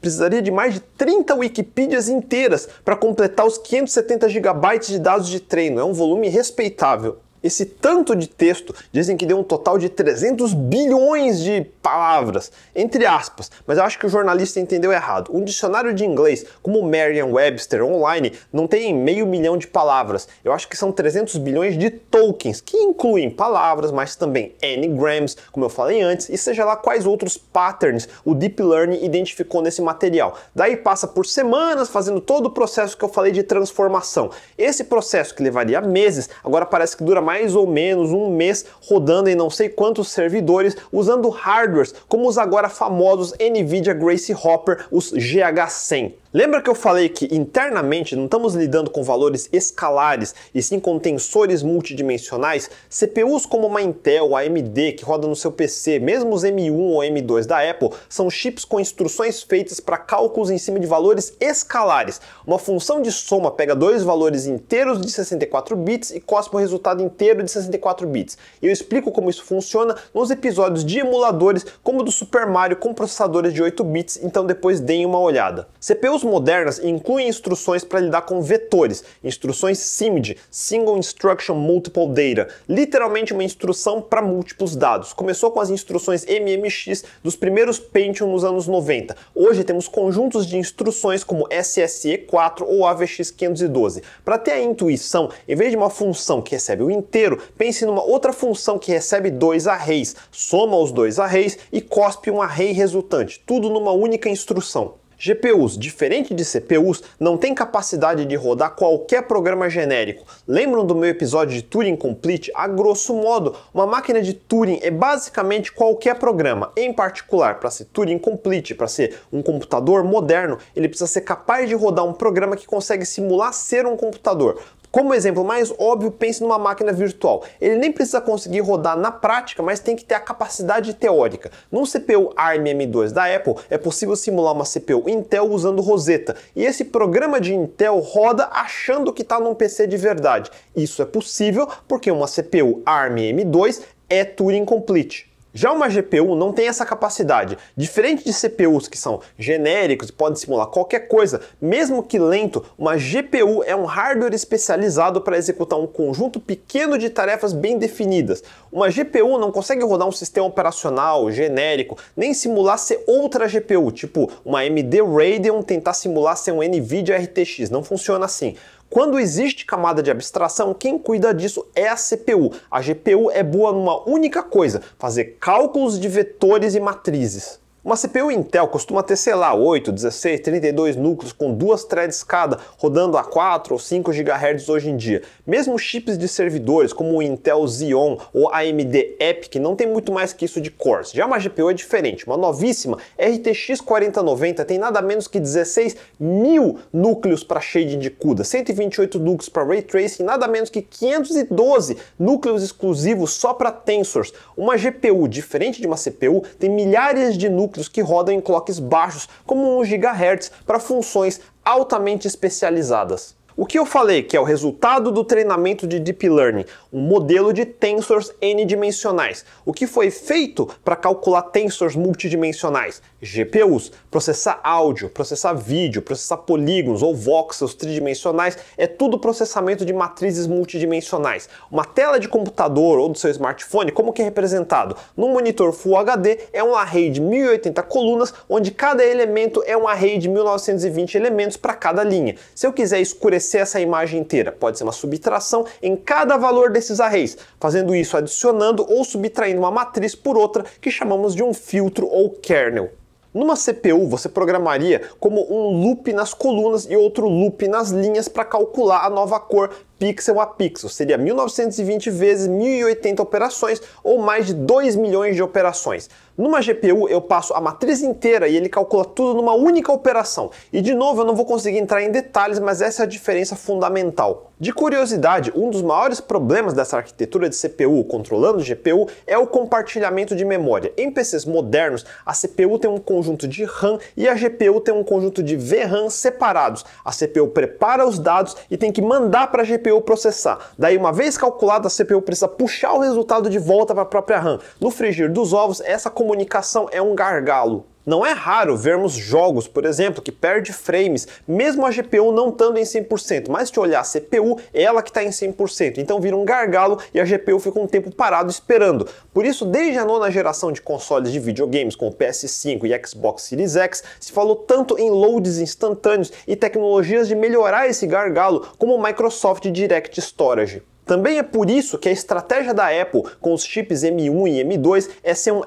precisaria de mais de 30 Wikipedias inteiras para completar os 570 GB de dados de treino, é um volume respeitável esse tanto de texto. Dizem que deu um total de 300 bilhões de palavras, entre aspas, mas eu acho que o jornalista entendeu errado. Um dicionário de inglês, como o Merriam-Webster online, não tem meio milhão de palavras. Eu acho que são 300 bilhões de tokens, que incluem palavras, mas também n-grams como eu falei antes, e seja lá quais outros patterns o deep learning identificou nesse material. Daí passa por semanas fazendo todo o processo que eu falei de transformação. Esse processo que levaria meses, agora parece que dura mais mais ou menos um mês rodando em não sei quantos servidores, usando hardwares como os agora famosos NVIDIA Grace Hopper, os GH100. Lembra que eu falei que internamente não estamos lidando com valores escalares e sim com tensores multidimensionais? CPUs como uma Intel, AMD que roda no seu PC, mesmo os M1 ou M2 da Apple, são chips com instruções feitas para cálculos em cima de valores escalares. Uma função de soma pega dois valores inteiros de 64 bits e cospe o resultado inteiro inteiro de 64 bits. Eu explico como isso funciona nos episódios de emuladores, como do Super Mario com processadores de 8 bits, então depois deem uma olhada. CPUs modernas incluem instruções para lidar com vetores, instruções SIMD, Single Instruction Multiple Data, literalmente uma instrução para múltiplos dados. Começou com as instruções MMX dos primeiros Pentium nos anos 90. Hoje temos conjuntos de instruções como SSE4 ou AVX512. Para ter a intuição, em vez de uma função que recebe o inteiro. Pense numa outra função que recebe dois arrays, soma os dois arrays e cospe um array resultante, tudo numa única instrução. GPUs, diferente de CPUs, não tem capacidade de rodar qualquer programa genérico. Lembram do meu episódio de Turing Complete? A grosso modo, uma máquina de Turing é basicamente qualquer programa. Em particular, para ser Turing Complete, para ser um computador moderno, ele precisa ser capaz de rodar um programa que consegue simular ser um computador. Como exemplo mais óbvio, pense numa máquina virtual. Ele nem precisa conseguir rodar na prática, mas tem que ter a capacidade teórica. Num CPU ARM M2 da Apple, é possível simular uma CPU Intel usando Rosetta. E esse programa de Intel roda achando que está num PC de verdade. Isso é possível porque uma CPU ARM M2 é Turing Complete. Já uma GPU não tem essa capacidade. Diferente de CPUs que são genéricos e podem simular qualquer coisa, mesmo que lento, uma GPU é um hardware especializado para executar um conjunto pequeno de tarefas bem definidas. Uma GPU não consegue rodar um sistema operacional genérico, nem simular ser outra GPU, tipo uma AMD Radeon tentar simular ser um NVIDIA RTX, não funciona assim. Quando existe camada de abstração, quem cuida disso é a CPU. A GPU é boa numa única coisa, fazer cálculos de vetores e matrizes. Uma CPU Intel costuma ter, sei lá, 8, 16, 32 núcleos com duas threads cada, rodando a 4 ou 5 GHz hoje em dia. Mesmo chips de servidores como o Intel Xeon ou AMD Epic não tem muito mais que isso de cores. Já uma GPU é diferente, uma novíssima RTX 4090 tem nada menos que 16 mil núcleos para shading de CUDA, 128 núcleos para Ray Tracing, nada menos que 512 núcleos exclusivos só para Tensors. Uma GPU, diferente de uma CPU, tem milhares de núcleos núcleos que rodam em clocks baixos, como 1 GHz, para funções altamente especializadas. O que eu falei que é o resultado do treinamento de Deep Learning, um modelo de tensors n-dimensionais, o que foi feito para calcular tensors multidimensionais, GPUs, processar áudio, processar vídeo, processar polígonos ou voxels tridimensionais, é tudo processamento de matrizes multidimensionais. Uma tela de computador ou do seu smartphone, como que é representado? Num monitor Full HD é um array de 1080 colunas, onde cada elemento é um array de 1920 elementos para cada linha. Se eu quiser escurecer aparecer essa imagem inteira. Pode ser uma subtração em cada valor desses arrays, fazendo isso adicionando ou subtraindo uma matriz por outra, que chamamos de um filtro ou kernel. Numa CPU, você programaria como um loop nas colunas e outro loop nas linhas para calcular a nova cor pixel a pixel. Seria 1920 vezes 1080 operações ou mais de 2 milhões de operações. Numa GPU eu passo a matriz inteira e ele calcula tudo numa única operação. E de novo eu não vou conseguir entrar em detalhes, mas essa é a diferença fundamental. De curiosidade, um dos maiores problemas dessa arquitetura de CPU controlando GPU é o compartilhamento de memória. Em PCs modernos, a CPU tem um conjunto de RAM e a GPU tem um conjunto de VRAM separados. A CPU prepara os dados e tem que mandar para a GPU processar. Daí, uma vez calculado, a CPU precisa puxar o resultado de volta para a própria RAM. No frigir dos ovos, essa comunicação é um gargalo. Não é raro vermos jogos, por exemplo, que perde frames, mesmo a GPU não estando em 100%, mas se olhar a CPU, é ela que está em 100%, então vira um gargalo e a GPU fica um tempo parado esperando. Por isso, desde a nona geração de consoles de videogames, com o PS5 e Xbox Series X, se falou tanto em loads instantâneos e tecnologias de melhorar esse gargalo, como o Microsoft Direct Storage. Também é por isso que a estratégia da Apple com os chips M1 e M2 é ser um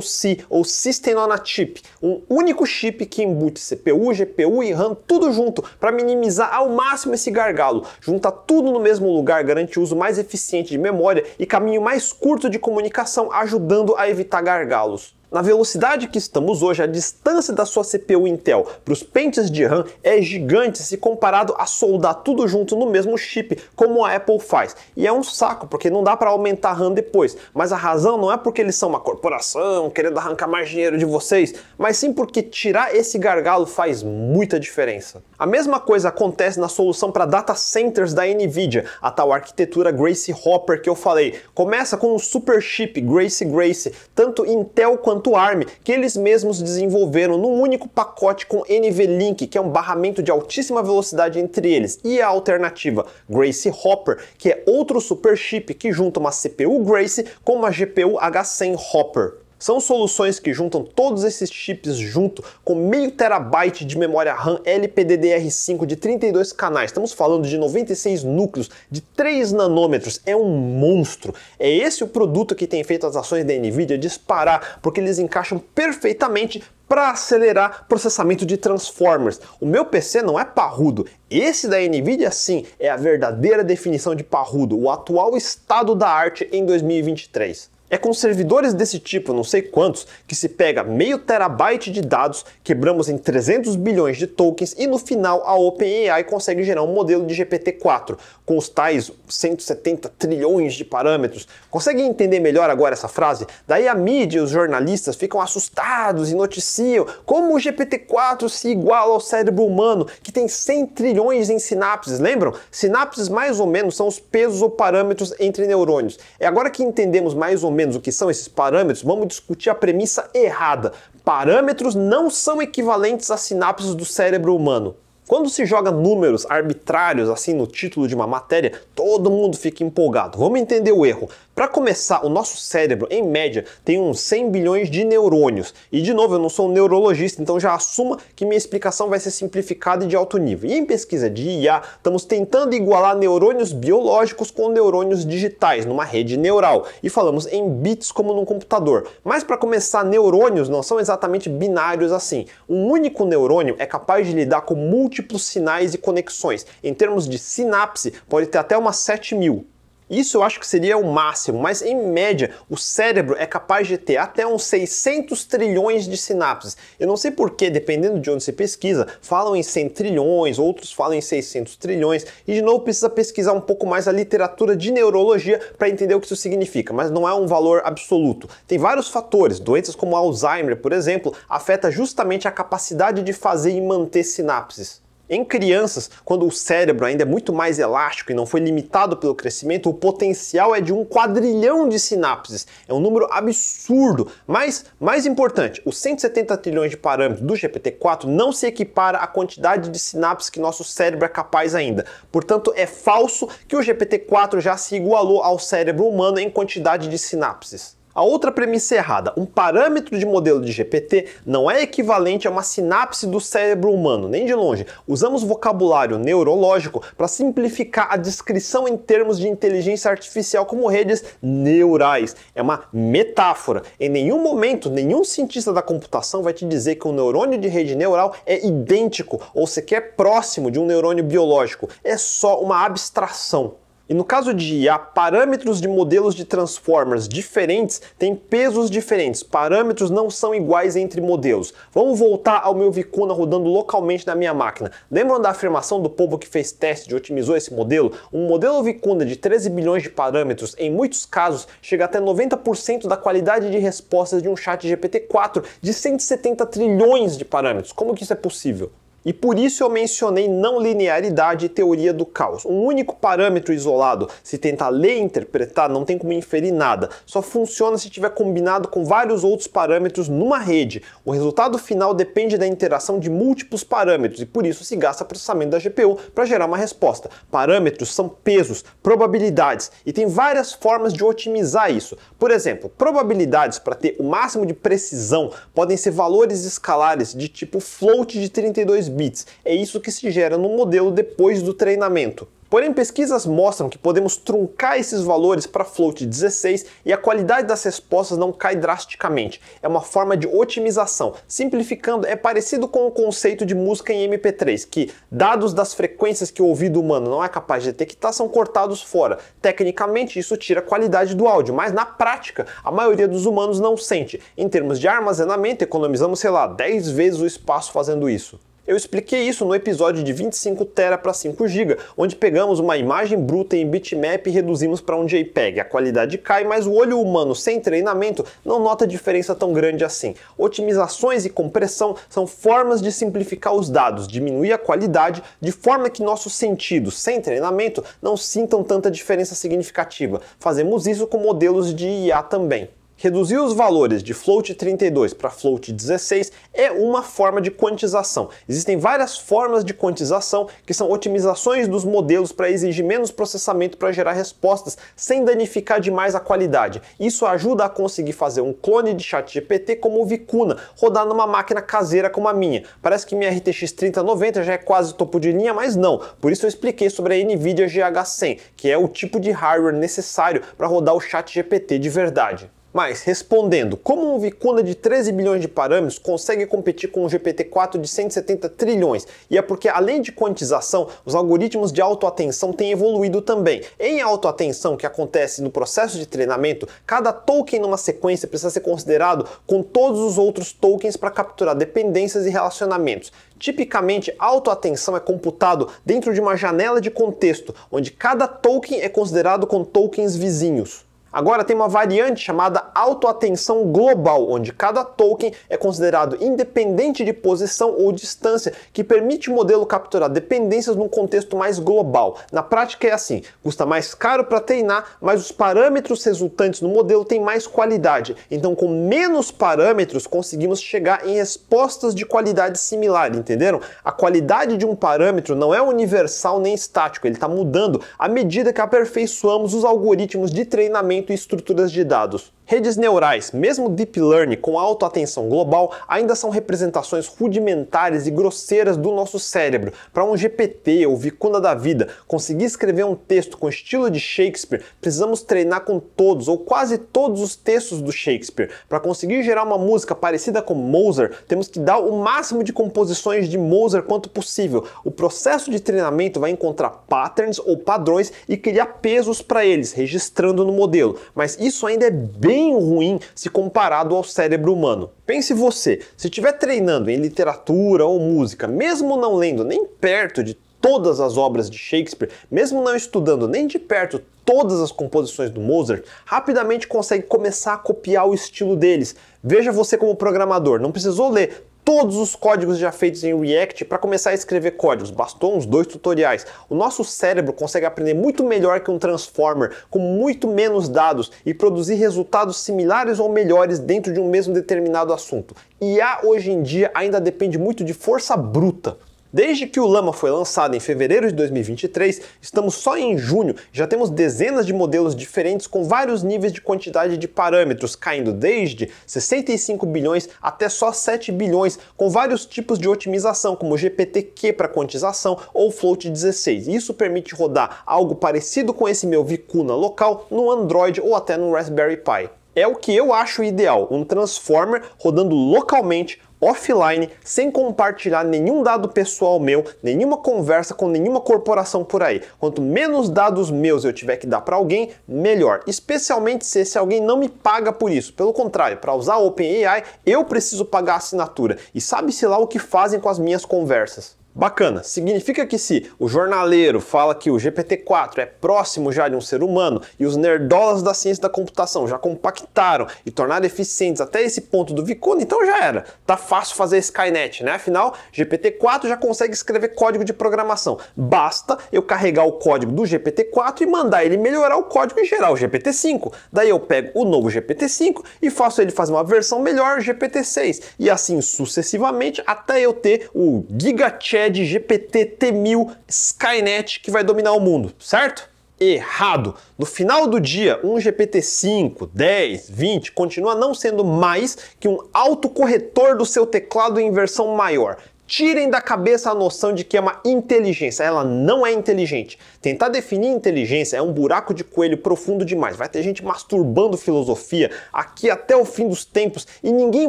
SoC ou System on a Chip, um único chip que embute CPU, GPU e RAM tudo junto para minimizar ao máximo esse gargalo. Junta tudo no mesmo lugar garante uso mais eficiente de memória e caminho mais curto de comunicação, ajudando a evitar gargalos. Na velocidade que estamos hoje, a distância da sua CPU Intel para os pentes de RAM é gigante se comparado a soldar tudo junto no mesmo chip, como a Apple faz. E é um saco, porque não dá para aumentar RAM depois. Mas a razão não é porque eles são uma corporação querendo arrancar mais dinheiro de vocês, mas sim porque tirar esse gargalo faz muita diferença. A mesma coisa acontece na solução para data centers da Nvidia, a tal arquitetura Grace Hopper que eu falei. Começa com um super chip Grace Grace, tanto Intel quanto quanto ARM, que eles mesmos desenvolveram num único pacote com NVLink, que é um barramento de altíssima velocidade entre eles, e a alternativa Grace Hopper, que é outro superchip que junta uma CPU Grace com uma GPU H100 Hopper. São soluções que juntam todos esses chips junto com meio terabyte de memória RAM LPDDR5 de 32 canais. Estamos falando de 96 núcleos de 3 nanômetros. É um monstro. É esse o produto que tem feito as ações da Nvidia disparar, porque eles encaixam perfeitamente para acelerar processamento de Transformers. O meu PC não é parrudo. Esse da Nvidia sim é a verdadeira definição de parrudo, o atual estado da arte em 2023. É com servidores desse tipo, não sei quantos, que se pega meio terabyte de dados, quebramos em 300 bilhões de tokens e no final a OpenAI consegue gerar um modelo de GPT-4 com os tais 170 trilhões de parâmetros. Consegue entender melhor agora essa frase? Daí a mídia e os jornalistas ficam assustados e noticiam como o GPT-4 se iguala ao cérebro humano, que tem 100 trilhões em sinapses, lembram? Sinapses mais ou menos são os pesos ou parâmetros entre neurônios. É agora que entendemos mais ou menos menos o que são esses parâmetros, vamos discutir a premissa errada. Parâmetros não são equivalentes a sinapses do cérebro humano. Quando se joga números arbitrários assim no título de uma matéria, todo mundo fica empolgado. Vamos entender o erro. Para começar, o nosso cérebro, em média, tem uns 100 bilhões de neurônios. E de novo, eu não sou um neurologista, então já assuma que minha explicação vai ser simplificada e de alto nível. E em pesquisa de IA, estamos tentando igualar neurônios biológicos com neurônios digitais numa rede neural. E falamos em bits como num computador. Mas para começar, neurônios não são exatamente binários assim. Um único neurônio é capaz de lidar com múltiplos múltiplos sinais e conexões. Em termos de sinapse, pode ter até umas 7 mil. Isso eu acho que seria o máximo, mas em média o cérebro é capaz de ter até uns 600 trilhões de sinapses. Eu não sei porquê, dependendo de onde você pesquisa, falam em 100 trilhões, outros falam em 600 trilhões, e de novo precisa pesquisar um pouco mais a literatura de neurologia para entender o que isso significa, mas não é um valor absoluto. Tem vários fatores, doenças como Alzheimer, por exemplo, afeta justamente a capacidade de fazer e manter sinapses. Em crianças, quando o cérebro ainda é muito mais elástico e não foi limitado pelo crescimento, o potencial é de um quadrilhão de sinapses. É um número absurdo. Mas, mais importante, os 170 trilhões de parâmetros do GPT-4 não se equipara à quantidade de sinapses que nosso cérebro é capaz ainda. Portanto, é falso que o GPT-4 já se igualou ao cérebro humano em quantidade de sinapses. A outra premissa é errada, um parâmetro de modelo de GPT não é equivalente a uma sinapse do cérebro humano, nem de longe. Usamos vocabulário neurológico para simplificar a descrição em termos de inteligência artificial como redes neurais. É uma metáfora. Em nenhum momento, nenhum cientista da computação vai te dizer que um neurônio de rede neural é idêntico ou sequer próximo de um neurônio biológico. É só uma abstração. E no caso de IA, parâmetros de modelos de transformers diferentes têm pesos diferentes. Parâmetros não são iguais entre modelos. Vamos voltar ao meu Vicuna rodando localmente na minha máquina. Lembram da afirmação do povo que fez teste e otimizou esse modelo? Um modelo Vicuna de 13 bilhões de parâmetros, em muitos casos, chega até 90% da qualidade de respostas de um chat GPT-4 de 170 trilhões de parâmetros. Como que isso é possível? E por isso eu mencionei não linearidade e teoria do caos. Um único parâmetro isolado, se tentar ler e interpretar, não tem como inferir nada. Só funciona se tiver combinado com vários outros parâmetros numa rede. O resultado final depende da interação de múltiplos parâmetros e por isso se gasta processamento da GPU para gerar uma resposta. Parâmetros são pesos, probabilidades e tem várias formas de otimizar isso. Por exemplo, probabilidades para ter o máximo de precisão podem ser valores escalares de tipo float de 32 bits. É isso que se gera no modelo depois do treinamento. Porém, pesquisas mostram que podemos truncar esses valores para float 16 e a qualidade das respostas não cai drasticamente. É uma forma de otimização. Simplificando, é parecido com o conceito de música em MP3, que dados das frequências que o ouvido humano não é capaz de detectar são cortados fora. Tecnicamente, isso tira a qualidade do áudio, mas na prática, a maioria dos humanos não sente. Em termos de armazenamento, economizamos, sei lá, 10 vezes o espaço fazendo isso. Eu expliquei isso no episódio de 25 tera para 5 GB, onde pegamos uma imagem bruta em bitmap e reduzimos para um JPEG. A qualidade cai, mas o olho humano sem treinamento não nota diferença tão grande assim. Otimizações e compressão são formas de simplificar os dados, diminuir a qualidade, de forma que nossos sentidos sem treinamento não sintam tanta diferença significativa. Fazemos isso com modelos de IA também. Reduzir os valores de float 32 para float 16 é uma forma de quantização. Existem várias formas de quantização que são otimizações dos modelos para exigir menos processamento para gerar respostas sem danificar demais a qualidade. Isso ajuda a conseguir fazer um clone de ChatGPT como o Vicuna, rodar numa máquina caseira como a minha. Parece que minha RTX 3090 já é quase topo de linha, mas não. Por isso eu expliquei sobre a Nvidia GH100, que é o tipo de hardware necessário para rodar o ChatGPT de verdade. Mas, respondendo, como um vicuna de 13 bilhões de parâmetros consegue competir com um GPT-4 de 170 trilhões? E é porque, além de quantização, os algoritmos de autoatenção têm evoluído também. Em autoatenção, que acontece no processo de treinamento, cada token numa sequência precisa ser considerado com todos os outros tokens para capturar dependências e relacionamentos. Tipicamente, autoatenção é computado dentro de uma janela de contexto, onde cada token é considerado com tokens vizinhos. Agora tem uma variante chamada autoatenção global, onde cada token é considerado independente de posição ou distância, que permite o modelo capturar dependências num contexto mais global. Na prática é assim, custa mais caro para treinar, mas os parâmetros resultantes no modelo têm mais qualidade. Então com menos parâmetros conseguimos chegar em respostas de qualidade similar, entenderam? A qualidade de um parâmetro não é universal nem estático, ele está mudando à medida que aperfeiçoamos os algoritmos de treinamento e estruturas de dados. Redes neurais, mesmo deep learning com alta atenção global, ainda são representações rudimentares e grosseiras do nosso cérebro. Para um GPT ou Vicuna da vida conseguir escrever um texto com estilo de Shakespeare, precisamos treinar com todos ou quase todos os textos do Shakespeare. Para conseguir gerar uma música parecida com Mozart, temos que dar o máximo de composições de Mozart quanto possível. O processo de treinamento vai encontrar patterns ou padrões e criar pesos para eles, registrando no modelo. Mas isso ainda é bem bem ruim se comparado ao cérebro humano. Pense você, se estiver treinando em literatura ou música, mesmo não lendo nem perto de todas as obras de Shakespeare, mesmo não estudando nem de perto todas as composições do Mozart, rapidamente consegue começar a copiar o estilo deles. Veja você como programador, não precisou ler todos os códigos já feitos em React para começar a escrever códigos. Bastou uns dois tutoriais. O nosso cérebro consegue aprender muito melhor que um transformer, com muito menos dados e produzir resultados similares ou melhores dentro de um mesmo determinado assunto. IA hoje em dia ainda depende muito de força bruta. Desde que o Lama foi lançado em fevereiro de 2023, estamos só em junho, já temos dezenas de modelos diferentes com vários níveis de quantidade de parâmetros, caindo desde 65 bilhões até só 7 bilhões, com vários tipos de otimização, como GPT-Q para quantização ou Float 16. Isso permite rodar algo parecido com esse meu Vicuna local no Android ou até no Raspberry Pi. É o que eu acho ideal, um transformer rodando localmente offline, sem compartilhar nenhum dado pessoal meu, nenhuma conversa com nenhuma corporação por aí. Quanto menos dados meus eu tiver que dar para alguém, melhor. Especialmente se esse alguém não me paga por isso. Pelo contrário, para usar a OpenAI, eu preciso pagar a assinatura. E sabe-se lá o que fazem com as minhas conversas. Bacana. Significa que se o jornaleiro fala que o GPT-4 é próximo já de um ser humano e os nerdolas da ciência da computação já compactaram e tornaram eficientes até esse ponto do Vicuno, então já era. Tá fácil fazer Skynet, né? Afinal, GPT-4 já consegue escrever código de programação. Basta eu carregar o código do GPT-4 e mandar ele melhorar o código em geral, o GPT-5. Daí eu pego o novo GPT-5 e faço ele fazer uma versão melhor GPT-6 e assim sucessivamente até eu ter o GigaChat de GPT T1000 Skynet que vai dominar o mundo, certo? Errado. No final do dia, um GPT-5, 10, 20 continua não sendo mais que um autocorretor do seu teclado em versão maior. Tirem da cabeça a noção de que é uma inteligência. Ela não é inteligente. Tentar definir inteligência é um buraco de coelho profundo demais. Vai ter gente masturbando filosofia aqui até o fim dos tempos e ninguém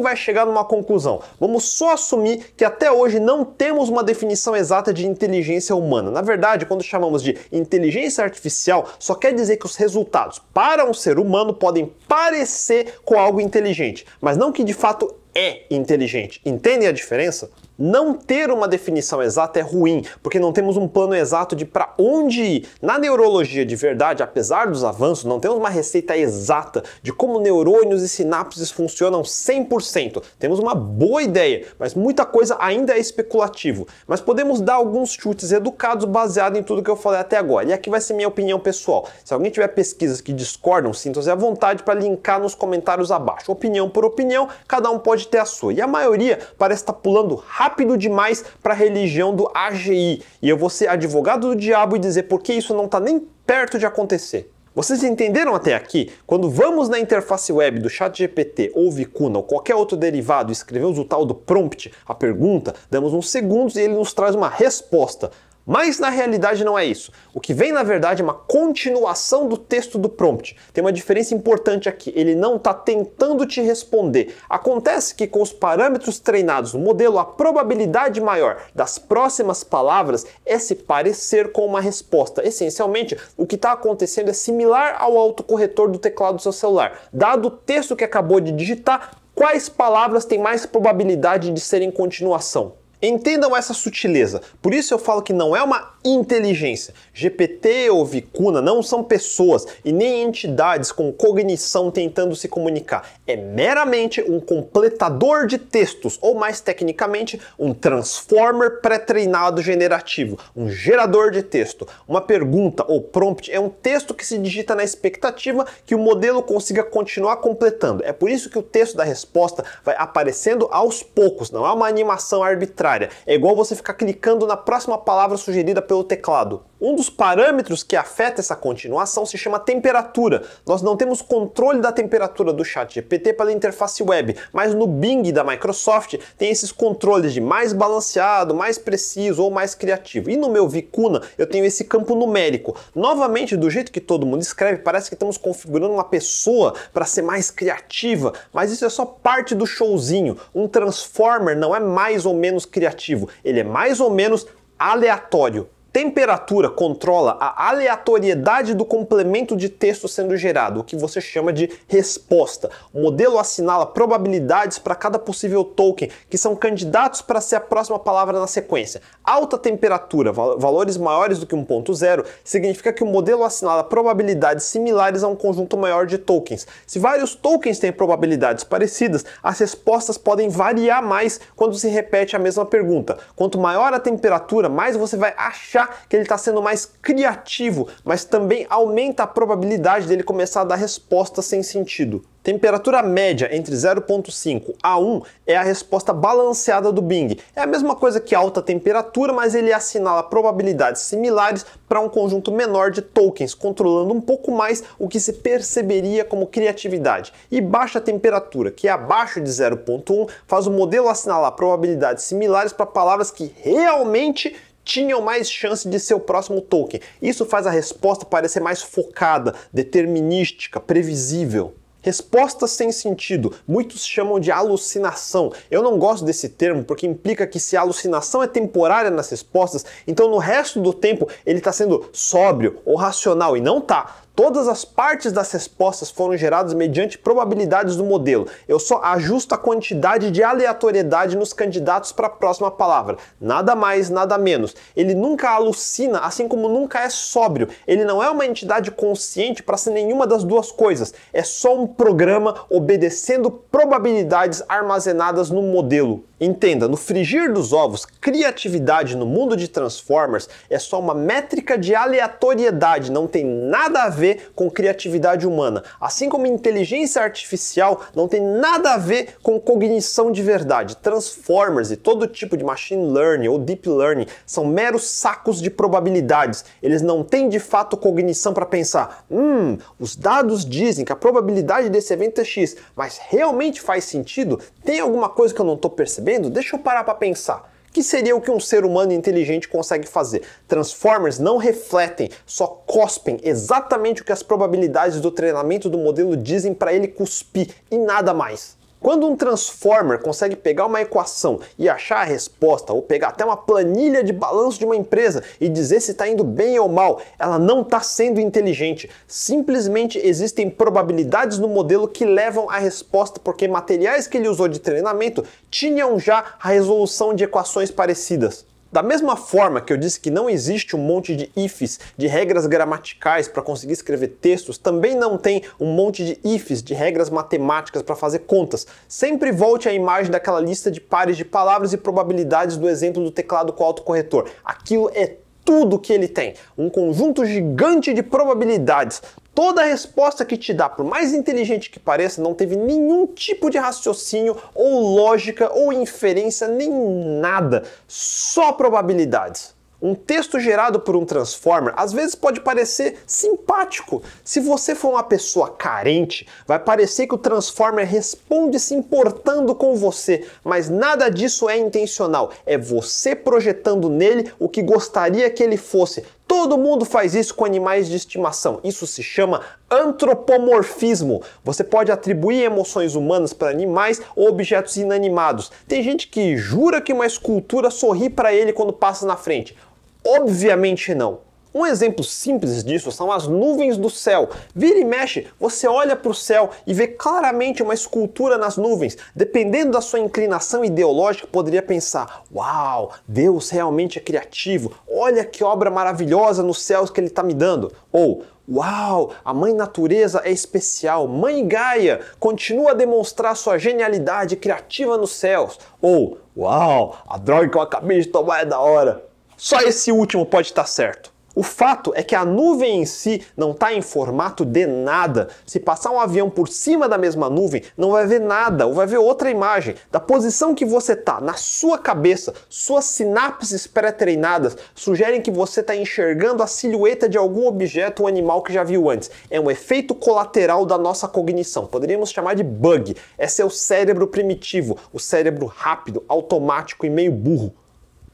vai chegar numa conclusão. Vamos só assumir que até hoje não temos uma definição exata de inteligência humana. Na verdade, quando chamamos de inteligência artificial, só quer dizer que os resultados para um ser humano podem parecer com algo inteligente, mas não que de fato é inteligente. Entendem a diferença? Não ter uma definição exata é ruim, porque não temos um plano exato de para onde ir. Na neurologia de verdade, apesar dos avanços, não temos uma receita exata de como neurônios e sinapses funcionam 100%. Temos uma boa ideia, mas muita coisa ainda é especulativo. Mas podemos dar alguns chutes educados baseado em tudo que eu falei até agora. E aqui vai ser minha opinião pessoal. Se alguém tiver pesquisas que discordam, sinta se à vontade para linkar nos comentários abaixo. Opinião por opinião, cada um pode pode ter a sua. E a maioria parece estar tá pulando rápido demais para a religião do AGI. E eu vou ser advogado do diabo e dizer por que isso não está nem perto de acontecer. Vocês entenderam até aqui? Quando vamos na interface web do ChatGPT ou Vicuna ou qualquer outro derivado e escrevemos o tal do prompt, a pergunta, damos uns segundos e ele nos traz uma resposta. Mas na realidade não é isso. O que vem na verdade é uma continuação do texto do prompt. Tem uma diferença importante aqui. Ele não está tentando te responder. Acontece que com os parâmetros treinados no modelo, a probabilidade maior das próximas palavras é se parecer com uma resposta. Essencialmente, o que está acontecendo é similar ao autocorretor do teclado do seu celular. Dado o texto que acabou de digitar, quais palavras têm mais probabilidade de serem continuação? Entendam essa sutileza. Por isso eu falo que não é uma inteligência. GPT ou Vicuna não são pessoas e nem entidades com cognição tentando se comunicar. É meramente um completador de textos, ou mais tecnicamente, um transformer pré-treinado generativo, um gerador de texto. Uma pergunta ou prompt é um texto que se digita na expectativa que o modelo consiga continuar completando. É por isso que o texto da resposta vai aparecendo aos poucos, não é uma animação arbitrária contrária. É igual você ficar clicando na próxima palavra sugerida pelo teclado. Um dos parâmetros que afeta essa continuação se chama temperatura. Nós não temos controle da temperatura do chat GPT pela interface web, mas no Bing da Microsoft tem esses controles de mais balanceado, mais preciso ou mais criativo. E no meu Vicuna eu tenho esse campo numérico. Novamente, do jeito que todo mundo escreve, parece que estamos configurando uma pessoa para ser mais criativa, mas isso é só parte do showzinho. Um Transformer não é mais ou menos criativo criativo, ele é mais ou menos aleatório. Temperatura controla a aleatoriedade do complemento de texto sendo gerado, o que você chama de resposta. O modelo assinala probabilidades para cada possível token, que são candidatos para ser a próxima palavra na sequência. Alta temperatura, val valores maiores do que 1.0, significa que o modelo assinala probabilidades similares a um conjunto maior de tokens. Se vários tokens têm probabilidades parecidas, as respostas podem variar mais quando se repete a mesma pergunta. Quanto maior a temperatura, mais você vai achar que ele está sendo mais criativo, mas também aumenta a probabilidade dele começar a dar respostas sem sentido. Temperatura média entre 0.5 a 1 é a resposta balanceada do Bing. É a mesma coisa que alta temperatura, mas ele assinala probabilidades similares para um conjunto menor de tokens, controlando um pouco mais o que se perceberia como criatividade. E baixa temperatura, que é abaixo de 0.1, faz o modelo assinalar probabilidades similares para palavras que realmente tinham mais chance de ser o próximo Tolkien. Isso faz a resposta parecer mais focada, determinística, previsível. Respostas sem sentido, muitos chamam de alucinação. Eu não gosto desse termo porque implica que se a alucinação é temporária nas respostas, então no resto do tempo ele está sendo sóbrio ou racional e não tá. Todas as partes das respostas foram geradas mediante probabilidades do modelo. Eu só ajusto a quantidade de aleatoriedade nos candidatos para a próxima palavra. Nada mais, nada menos. Ele nunca alucina, assim como nunca é sóbrio. Ele não é uma entidade consciente para ser nenhuma das duas coisas. É só um programa obedecendo probabilidades armazenadas no modelo. Entenda, no frigir dos ovos, criatividade no mundo de Transformers é só uma métrica de aleatoriedade, não tem nada a ver ver com criatividade humana, assim como inteligência artificial não tem nada a ver com cognição de verdade. Transformers e todo tipo de machine learning ou deep learning são meros sacos de probabilidades. Eles não têm de fato cognição para pensar, hum, os dados dizem que a probabilidade desse evento é X, mas realmente faz sentido? Tem alguma coisa que eu não estou percebendo? Deixa eu parar para pensar que seria o que um ser humano inteligente consegue fazer. Transformers não refletem, só cospem exatamente o que as probabilidades do treinamento do modelo dizem para ele cuspir e nada mais. Quando um transformer consegue pegar uma equação e achar a resposta, ou pegar até uma planilha de balanço de uma empresa e dizer se está indo bem ou mal, ela não está sendo inteligente. Simplesmente existem probabilidades no modelo que levam à resposta, porque materiais que ele usou de treinamento tinham já a resolução de equações parecidas. Da mesma forma que eu disse que não existe um monte de ifs, de regras gramaticais para conseguir escrever textos, também não tem um monte de ifs, de regras matemáticas para fazer contas. Sempre volte à imagem daquela lista de pares de palavras e probabilidades do exemplo do teclado com autocorretor. Aquilo é tudo que ele tem, um conjunto gigante de probabilidades. Toda resposta que te dá, por mais inteligente que pareça, não teve nenhum tipo de raciocínio ou lógica ou inferência, nem nada, só probabilidades. Um texto gerado por um Transformer às vezes pode parecer simpático. Se você for uma pessoa carente, vai parecer que o Transformer responde se importando com você, mas nada disso é intencional. É você projetando nele o que gostaria que ele fosse, Todo mundo faz isso com animais de estimação. Isso se chama antropomorfismo. Você pode atribuir emoções humanas para animais ou objetos inanimados. Tem gente que jura que uma escultura sorri para ele quando passa na frente. Obviamente não. Um exemplo simples disso são as nuvens do céu. Vira e mexe, você olha para o céu e vê claramente uma escultura nas nuvens. Dependendo da sua inclinação ideológica, poderia pensar: Uau, Deus realmente é criativo, olha que obra maravilhosa nos céus que Ele está me dando. Ou Uau, a mãe natureza é especial. Mãe Gaia continua a demonstrar sua genialidade criativa nos céus. Ou, uau, a droga que eu acabei de tomar é da hora. Só esse último pode estar tá certo. O fato é que a nuvem em si não está em formato de nada. Se passar um avião por cima da mesma nuvem, não vai ver nada, ou vai ver outra imagem. Da posição que você está, na sua cabeça, suas sinapses pré-treinadas sugerem que você está enxergando a silhueta de algum objeto ou animal que já viu antes. É um efeito colateral da nossa cognição. Poderíamos chamar de bug. Esse É o cérebro primitivo, o cérebro rápido, automático e meio burro.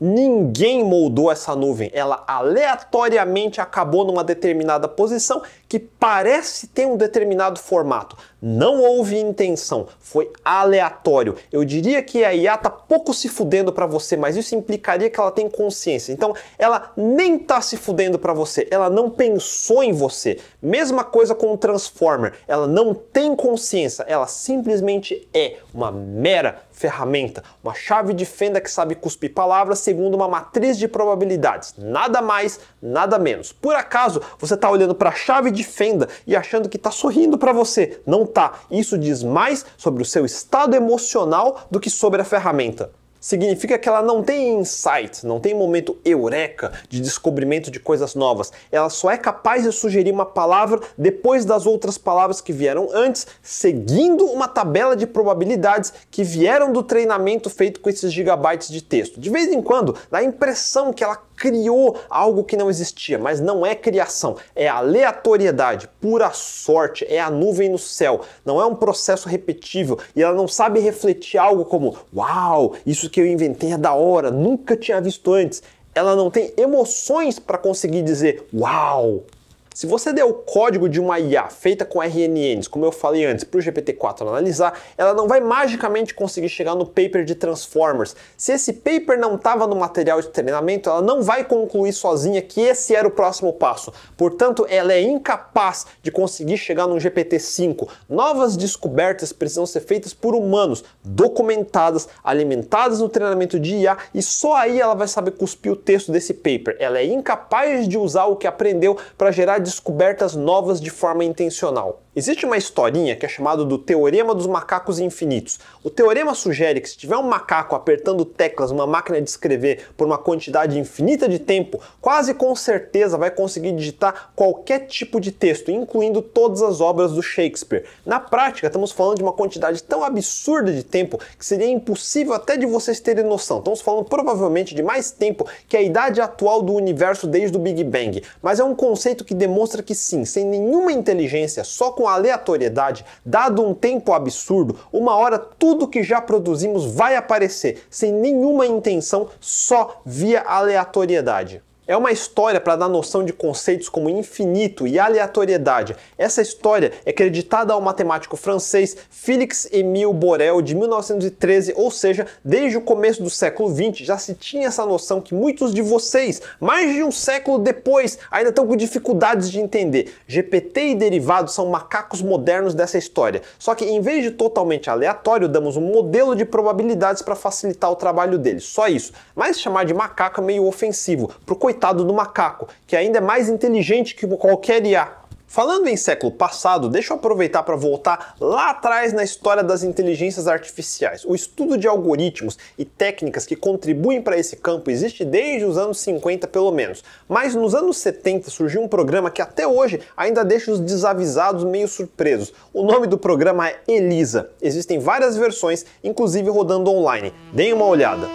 Ninguém moldou essa nuvem, ela aleatoriamente acabou numa determinada posição que parece ter um determinado formato. Não houve intenção, foi aleatório. Eu diria que a IA tá pouco se fudendo para você, mas isso implicaria que ela tem consciência. Então, ela nem tá se fudendo para você, ela não pensou em você. Mesma coisa com o Transformer, ela não tem consciência, ela simplesmente é uma mera ferramenta, uma chave de fenda que sabe cuspir palavras segundo uma matriz de probabilidades. Nada mais, nada menos. Por acaso, você tá olhando para a chave de de fenda e achando que está sorrindo para você. Não tá. Isso diz mais sobre o seu estado emocional do que sobre a ferramenta. Significa que ela não tem insight, não tem momento eureka de descobrimento de coisas novas. Ela só é capaz de sugerir uma palavra depois das outras palavras que vieram antes, seguindo uma tabela de probabilidades que vieram do treinamento feito com esses gigabytes de texto. De vez em quando, dá a impressão que ela criou algo que não existia, mas não é criação, é aleatoriedade, pura sorte, é a nuvem no céu, não é um processo repetível e ela não sabe refletir algo como: uau, isso que eu inventei é da hora, nunca tinha visto antes. Ela não tem emoções para conseguir dizer: uau, se você der o código de uma IA feita com RNNs, como eu falei antes, para o GPT-4 analisar, ela não vai magicamente conseguir chegar no paper de Transformers. Se esse paper não estava no material de treinamento, ela não vai concluir sozinha que esse era o próximo passo. Portanto, ela é incapaz de conseguir chegar no GPT-5. Novas descobertas precisam ser feitas por humanos, documentadas, alimentadas no treinamento de IA e só aí ela vai saber cuspir o texto desse paper. Ela é incapaz de usar o que aprendeu para gerar descobertas novas de forma intencional. Existe uma historinha que é chamada do Teorema dos Macacos Infinitos. O teorema sugere que se tiver um macaco apertando teclas numa máquina de escrever por uma quantidade infinita de tempo, quase com certeza vai conseguir digitar qualquer tipo de texto, incluindo todas as obras do Shakespeare. Na prática, estamos falando de uma quantidade tão absurda de tempo que seria impossível até de vocês terem noção. Estamos falando provavelmente de mais tempo que a idade atual do universo desde o Big Bang. Mas é um conceito que demonstra que sim, sem nenhuma inteligência, só com aleatoriedade, dado um tempo absurdo, uma hora tudo que já produzimos vai aparecer, sem nenhuma intenção, só via aleatoriedade. É uma história para dar noção de conceitos como infinito e aleatoriedade. Essa história é creditada ao matemático francês Félix-Émile Borel de 1913, ou seja, desde o começo do século 20 já se tinha essa noção que muitos de vocês, mais de um século depois, ainda estão com dificuldades de entender. GPT e derivados são macacos modernos dessa história. Só que em vez de totalmente aleatório, damos um modelo de probabilidades para facilitar o trabalho deles. Só isso. Mas chamar de macaco é meio ofensivo. Pro coitado coitado do macaco, que ainda é mais inteligente que qualquer IA. Falando em século passado, deixa eu aproveitar para voltar lá atrás na história das inteligências artificiais. O estudo de algoritmos e técnicas que contribuem para esse campo existe desde os anos 50 pelo menos. Mas nos anos 70 surgiu um programa que até hoje ainda deixa os desavisados meio surpresos. O nome do programa é ELISA. Existem várias versões, inclusive rodando online. Deem uma olhada.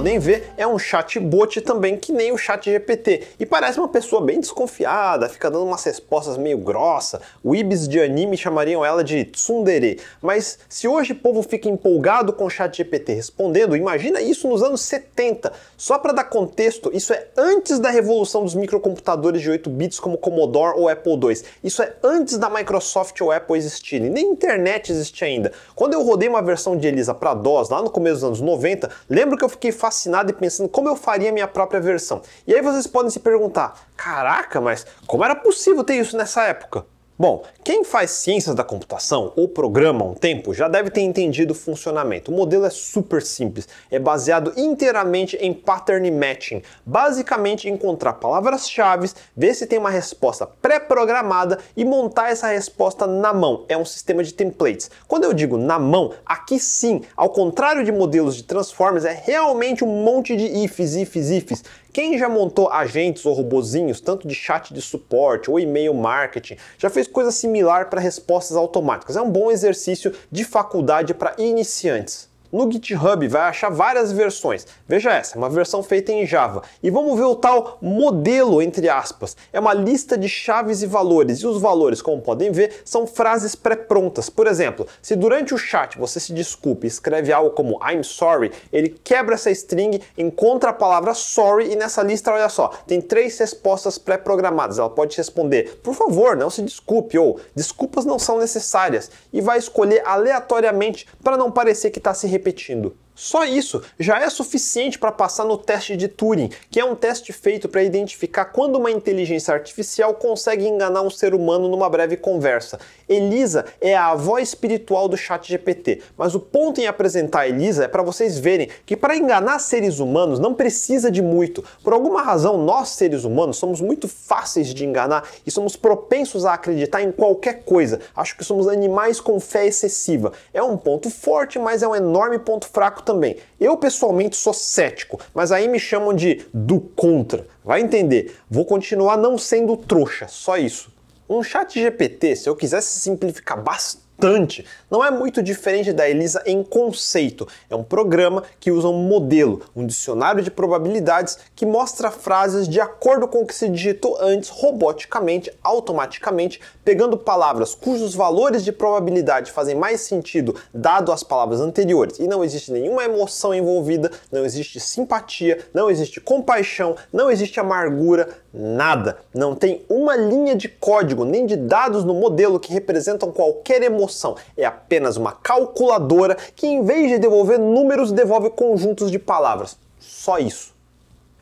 podem ver, é um chatbot também que nem o chat GPT e parece uma pessoa bem desconfiada, fica dando umas respostas meio grossa. Weebs de anime chamariam ela de tsundere. Mas se hoje o povo fica empolgado com o chat GPT respondendo, imagina isso nos anos 70. Só para dar contexto, isso é antes da revolução dos microcomputadores de 8 bits como Commodore ou Apple II. Isso é antes da Microsoft ou Apple existirem, nem internet existia ainda. Quando eu rodei uma versão de Elisa para DOS lá no começo dos anos 90, lembro que eu fiquei fascinado e pensando como eu faria minha própria versão. E aí vocês podem se perguntar: caraca, mas como era possível ter isso nessa época? Bom, quem faz ciências da computação ou programa há um tempo já deve ter entendido o funcionamento. O modelo é super simples, é baseado inteiramente em pattern matching, basicamente encontrar palavras-chave, ver se tem uma resposta pré-programada e montar essa resposta na mão. É um sistema de templates. Quando eu digo na mão, aqui sim, ao contrário de modelos de transformers, é realmente um monte de ifs, ifs, ifs. Quem já montou agentes ou robozinhos, tanto de chat de suporte ou e-mail marketing, já fez coisa similar para respostas automáticas. É um bom exercício de faculdade para iniciantes. No GitHub vai achar várias versões. Veja essa, uma versão feita em Java. E vamos ver o tal modelo, entre aspas. É uma lista de chaves e valores. E os valores, como podem ver, são frases pré-prontas. Por exemplo, se durante o chat você se desculpe, e escreve algo como I'm sorry, ele quebra essa string, encontra a palavra sorry e nessa lista, olha só, tem três respostas pré-programadas. Ela pode responder, por favor, não se desculpe, ou desculpas não são necessárias. E vai escolher aleatoriamente para não parecer que está se repetindo repetindo. Só isso já é suficiente para passar no teste de Turing, que é um teste feito para identificar quando uma inteligência artificial consegue enganar um ser humano numa breve conversa. Elisa é a avó espiritual do ChatGPT, mas o ponto em apresentar Elisa é para vocês verem que para enganar seres humanos não precisa de muito. Por alguma razão, nós seres humanos somos muito fáceis de enganar e somos propensos a acreditar em qualquer coisa. Acho que somos animais com fé excessiva. É um ponto forte, mas é um enorme ponto fraco também. Eu pessoalmente sou cético, mas aí me chamam de do contra. Vai entender. Vou continuar não sendo trouxa, só isso. Um chat GPT, se eu quisesse simplificar bastante, não é muito diferente da ELISA em conceito. É um programa que usa um modelo, um dicionário de probabilidades que mostra frases de acordo com o que se digitou antes roboticamente, automaticamente, pegando palavras cujos valores de probabilidade fazem mais sentido dado as palavras anteriores e não existe nenhuma emoção envolvida, não existe simpatia, não existe compaixão, não existe amargura, nada. Não tem uma linha de código nem de dados no modelo que representam qualquer emoção. É apenas uma calculadora que, em vez de devolver números, devolve conjuntos de palavras. Só isso.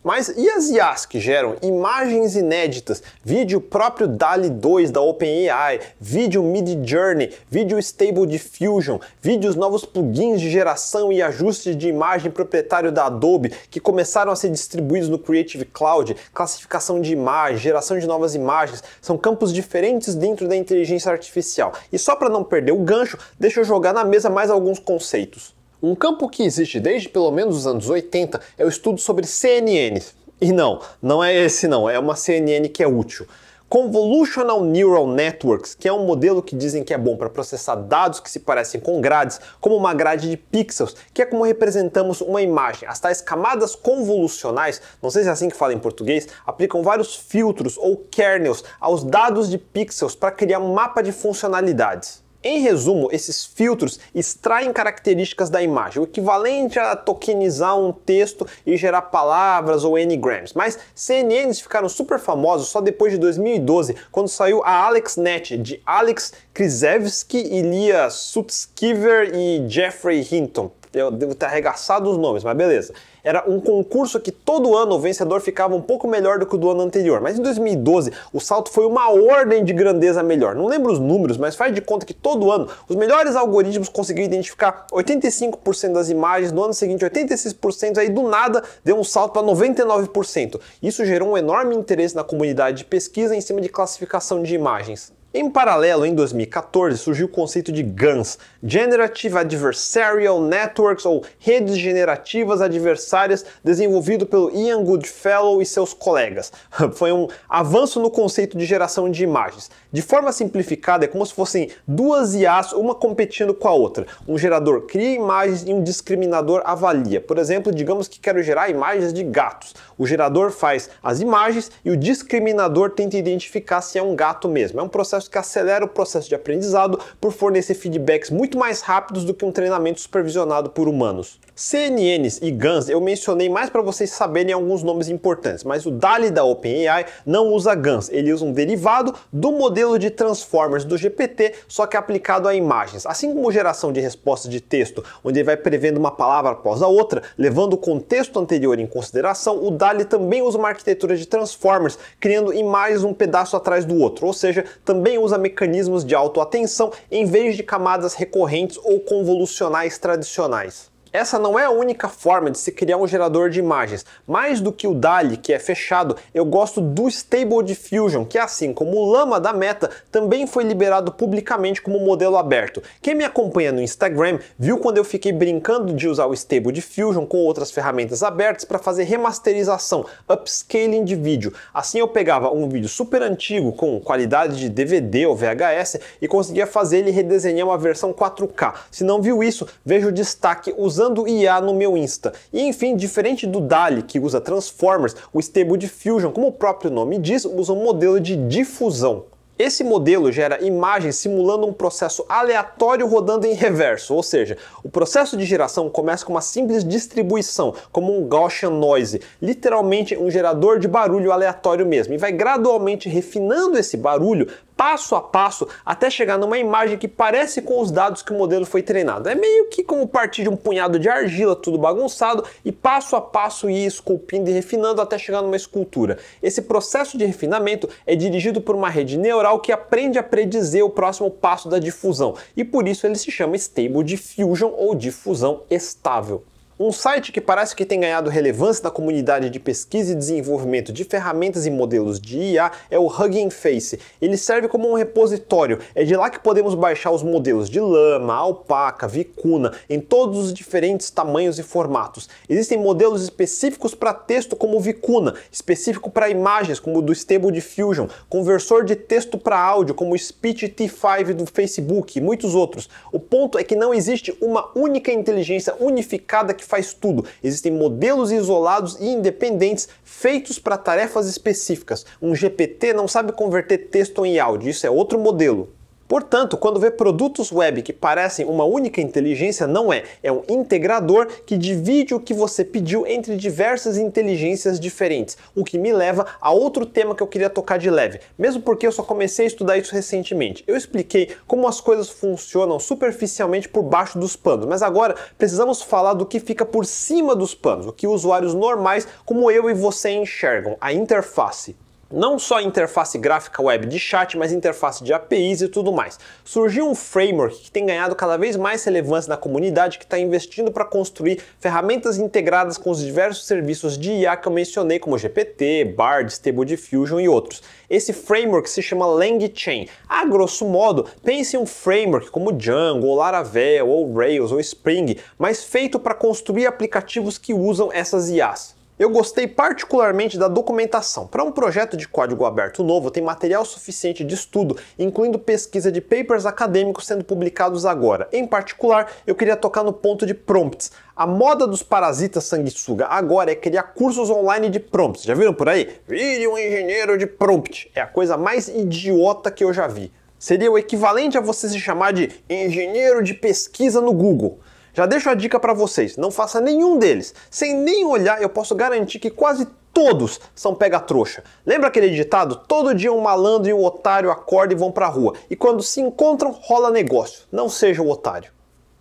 Mas e as IAs que geram imagens inéditas, vídeo próprio DALI 2 da OpenAI, vídeo Mid Journey, vídeo Stable Diffusion, vídeos novos plugins de geração e ajustes de imagem proprietário da Adobe que começaram a ser distribuídos no Creative Cloud, classificação de imagem, geração de novas imagens, são campos diferentes dentro da inteligência artificial. E só para não perder o gancho, deixa eu jogar na mesa mais alguns conceitos. Um campo que existe desde pelo menos os anos 80 é o estudo sobre CNNs. E não, não é esse não, é uma CNN que é útil. Convolutional Neural Networks, que é um modelo que dizem que é bom para processar dados que se parecem com grades, como uma grade de pixels, que é como representamos uma imagem. As tais camadas convolucionais, não sei se é assim que fala em português, aplicam vários filtros ou kernels aos dados de pixels para criar um mapa de funcionalidades. Em resumo, esses filtros extraem características da imagem, o equivalente a tokenizar um texto e gerar palavras ou n-grams. Mas CNNs ficaram super famosos só depois de 2012, quando saiu a AlexNet de Alex Krzyzewski, Ilya Sutskiver e Jeffrey Hinton eu devo ter arregaçado os nomes, mas beleza. Era um concurso que todo ano o vencedor ficava um pouco melhor do que o do ano anterior. Mas em 2012 o salto foi uma ordem de grandeza melhor. Não lembro os números, mas faz de conta que todo ano os melhores algoritmos conseguiam identificar 85% das imagens, no ano seguinte 86%, aí do nada deu um salto para 99%. Isso gerou um enorme interesse na comunidade de pesquisa em cima de classificação de imagens. Em paralelo, em 2014, surgiu o conceito de GANs, Generative Adversarial Networks ou redes generativas adversárias, desenvolvido pelo Ian Goodfellow e seus colegas. Foi um avanço no conceito de geração de imagens. De forma simplificada, é como se fossem duas IAs, uma competindo com a outra. Um gerador cria imagens e um discriminador avalia. Por exemplo, digamos que quero gerar imagens de gatos. O gerador faz as imagens e o discriminador tenta identificar se é um gato mesmo. É um processo que acelera o processo de aprendizado por fornecer feedbacks muito mais rápidos do que um treinamento supervisionado por humanos. CNNs e GANs eu mencionei mais para vocês saberem alguns nomes importantes, mas o DALI da OpenAI não usa GANs, ele usa um derivado do modelo de Transformers do GPT, só que aplicado a imagens. Assim como geração de resposta de texto, onde ele vai prevendo uma palavra após a outra, levando o contexto anterior em consideração, o DALI também usa uma arquitetura de Transformers, criando imagens um pedaço atrás do outro, ou seja, também também usa mecanismos de autoatenção em vez de camadas recorrentes ou convolucionais tradicionais. Essa não é a única forma de se criar um gerador de imagens. Mais do que o DALI, que é fechado, eu gosto do Stable Diffusion, que assim como o Lama da Meta, também foi liberado publicamente como modelo aberto. Quem me acompanha no Instagram viu quando eu fiquei brincando de usar o Stable Diffusion com outras ferramentas abertas para fazer remasterização, upscaling de vídeo. Assim eu pegava um vídeo super antigo com qualidade de DVD ou VHS e conseguia fazer ele redesenhar uma versão 4K. Se não viu isso, veja o destaque usando usando IA no meu Insta. E enfim, diferente do DALI, que usa Transformers, o Stable Diffusion, como o próprio nome diz, usa um modelo de difusão. Esse modelo gera imagens simulando um processo aleatório rodando em reverso, ou seja, o processo de geração começa com uma simples distribuição, como um Gaussian noise, literalmente um gerador de barulho aleatório mesmo, e vai gradualmente refinando esse barulho passo a passo até chegar numa imagem que parece com os dados que o modelo foi treinado. É meio que como partir de um punhado de argila, tudo bagunçado, e passo a passo ir esculpindo e refinando até chegar numa escultura. Esse processo de refinamento é dirigido por uma rede neural que aprende a predizer o próximo passo da difusão, e por isso ele se chama Stable Diffusion ou difusão estável. Um site que parece que tem ganhado relevância na comunidade de pesquisa e desenvolvimento de ferramentas e modelos de IA é o Hugging Face. Ele serve como um repositório, é de lá que podemos baixar os modelos de lama, alpaca, vicuna, em todos os diferentes tamanhos e formatos. Existem modelos específicos para texto como vicuna, específico para imagens como o do Stable Diffusion, conversor de texto para áudio como o Speech T5 do Facebook e muitos outros. O ponto é que não existe uma única inteligência unificada que faz tudo. Existem modelos isolados e independentes feitos para tarefas específicas. Um GPT não sabe converter texto em áudio, isso é outro modelo. Portanto, quando vê produtos web que parecem uma única inteligência, não é. É um integrador que divide o que você pediu entre diversas inteligências diferentes, o que me leva a outro tema que eu queria tocar de leve, mesmo porque eu só comecei a estudar isso recentemente. Eu expliquei como as coisas funcionam superficialmente por baixo dos panos, mas agora precisamos falar do que fica por cima dos panos, o que usuários normais como eu e você enxergam, a interface não só interface gráfica web de chat, mas interface de APIs e tudo mais. Surgiu um framework que tem ganhado cada vez mais relevância na comunidade que está investindo para construir ferramentas integradas com os diversos serviços de IA que eu mencionei, como GPT, Bard, Stable Diffusion e outros. Esse framework se chama LangChain. A grosso modo, pense em um framework como Django, ou Laravel, ou Rails, ou Spring, mas feito para construir aplicativos que usam essas IAs. Eu gostei particularmente da documentação. Para um projeto de código aberto novo, tem material suficiente de estudo, incluindo pesquisa de papers acadêmicos sendo publicados agora. Em particular, eu queria tocar no ponto de prompts. A moda dos parasitas sanguessuga agora é criar cursos online de prompts. Já viram por aí? Vire um engenheiro de prompt. É a coisa mais idiota que eu já vi. Seria o equivalente a você se chamar de engenheiro de pesquisa no Google. Já deixo a dica para vocês, não faça nenhum deles. Sem nem olhar, eu posso garantir que quase todos são pega-trouxa. Lembra aquele ditado? Todo dia um malandro e um otário acordam e vão pra rua. E quando se encontram, rola negócio. Não seja o otário.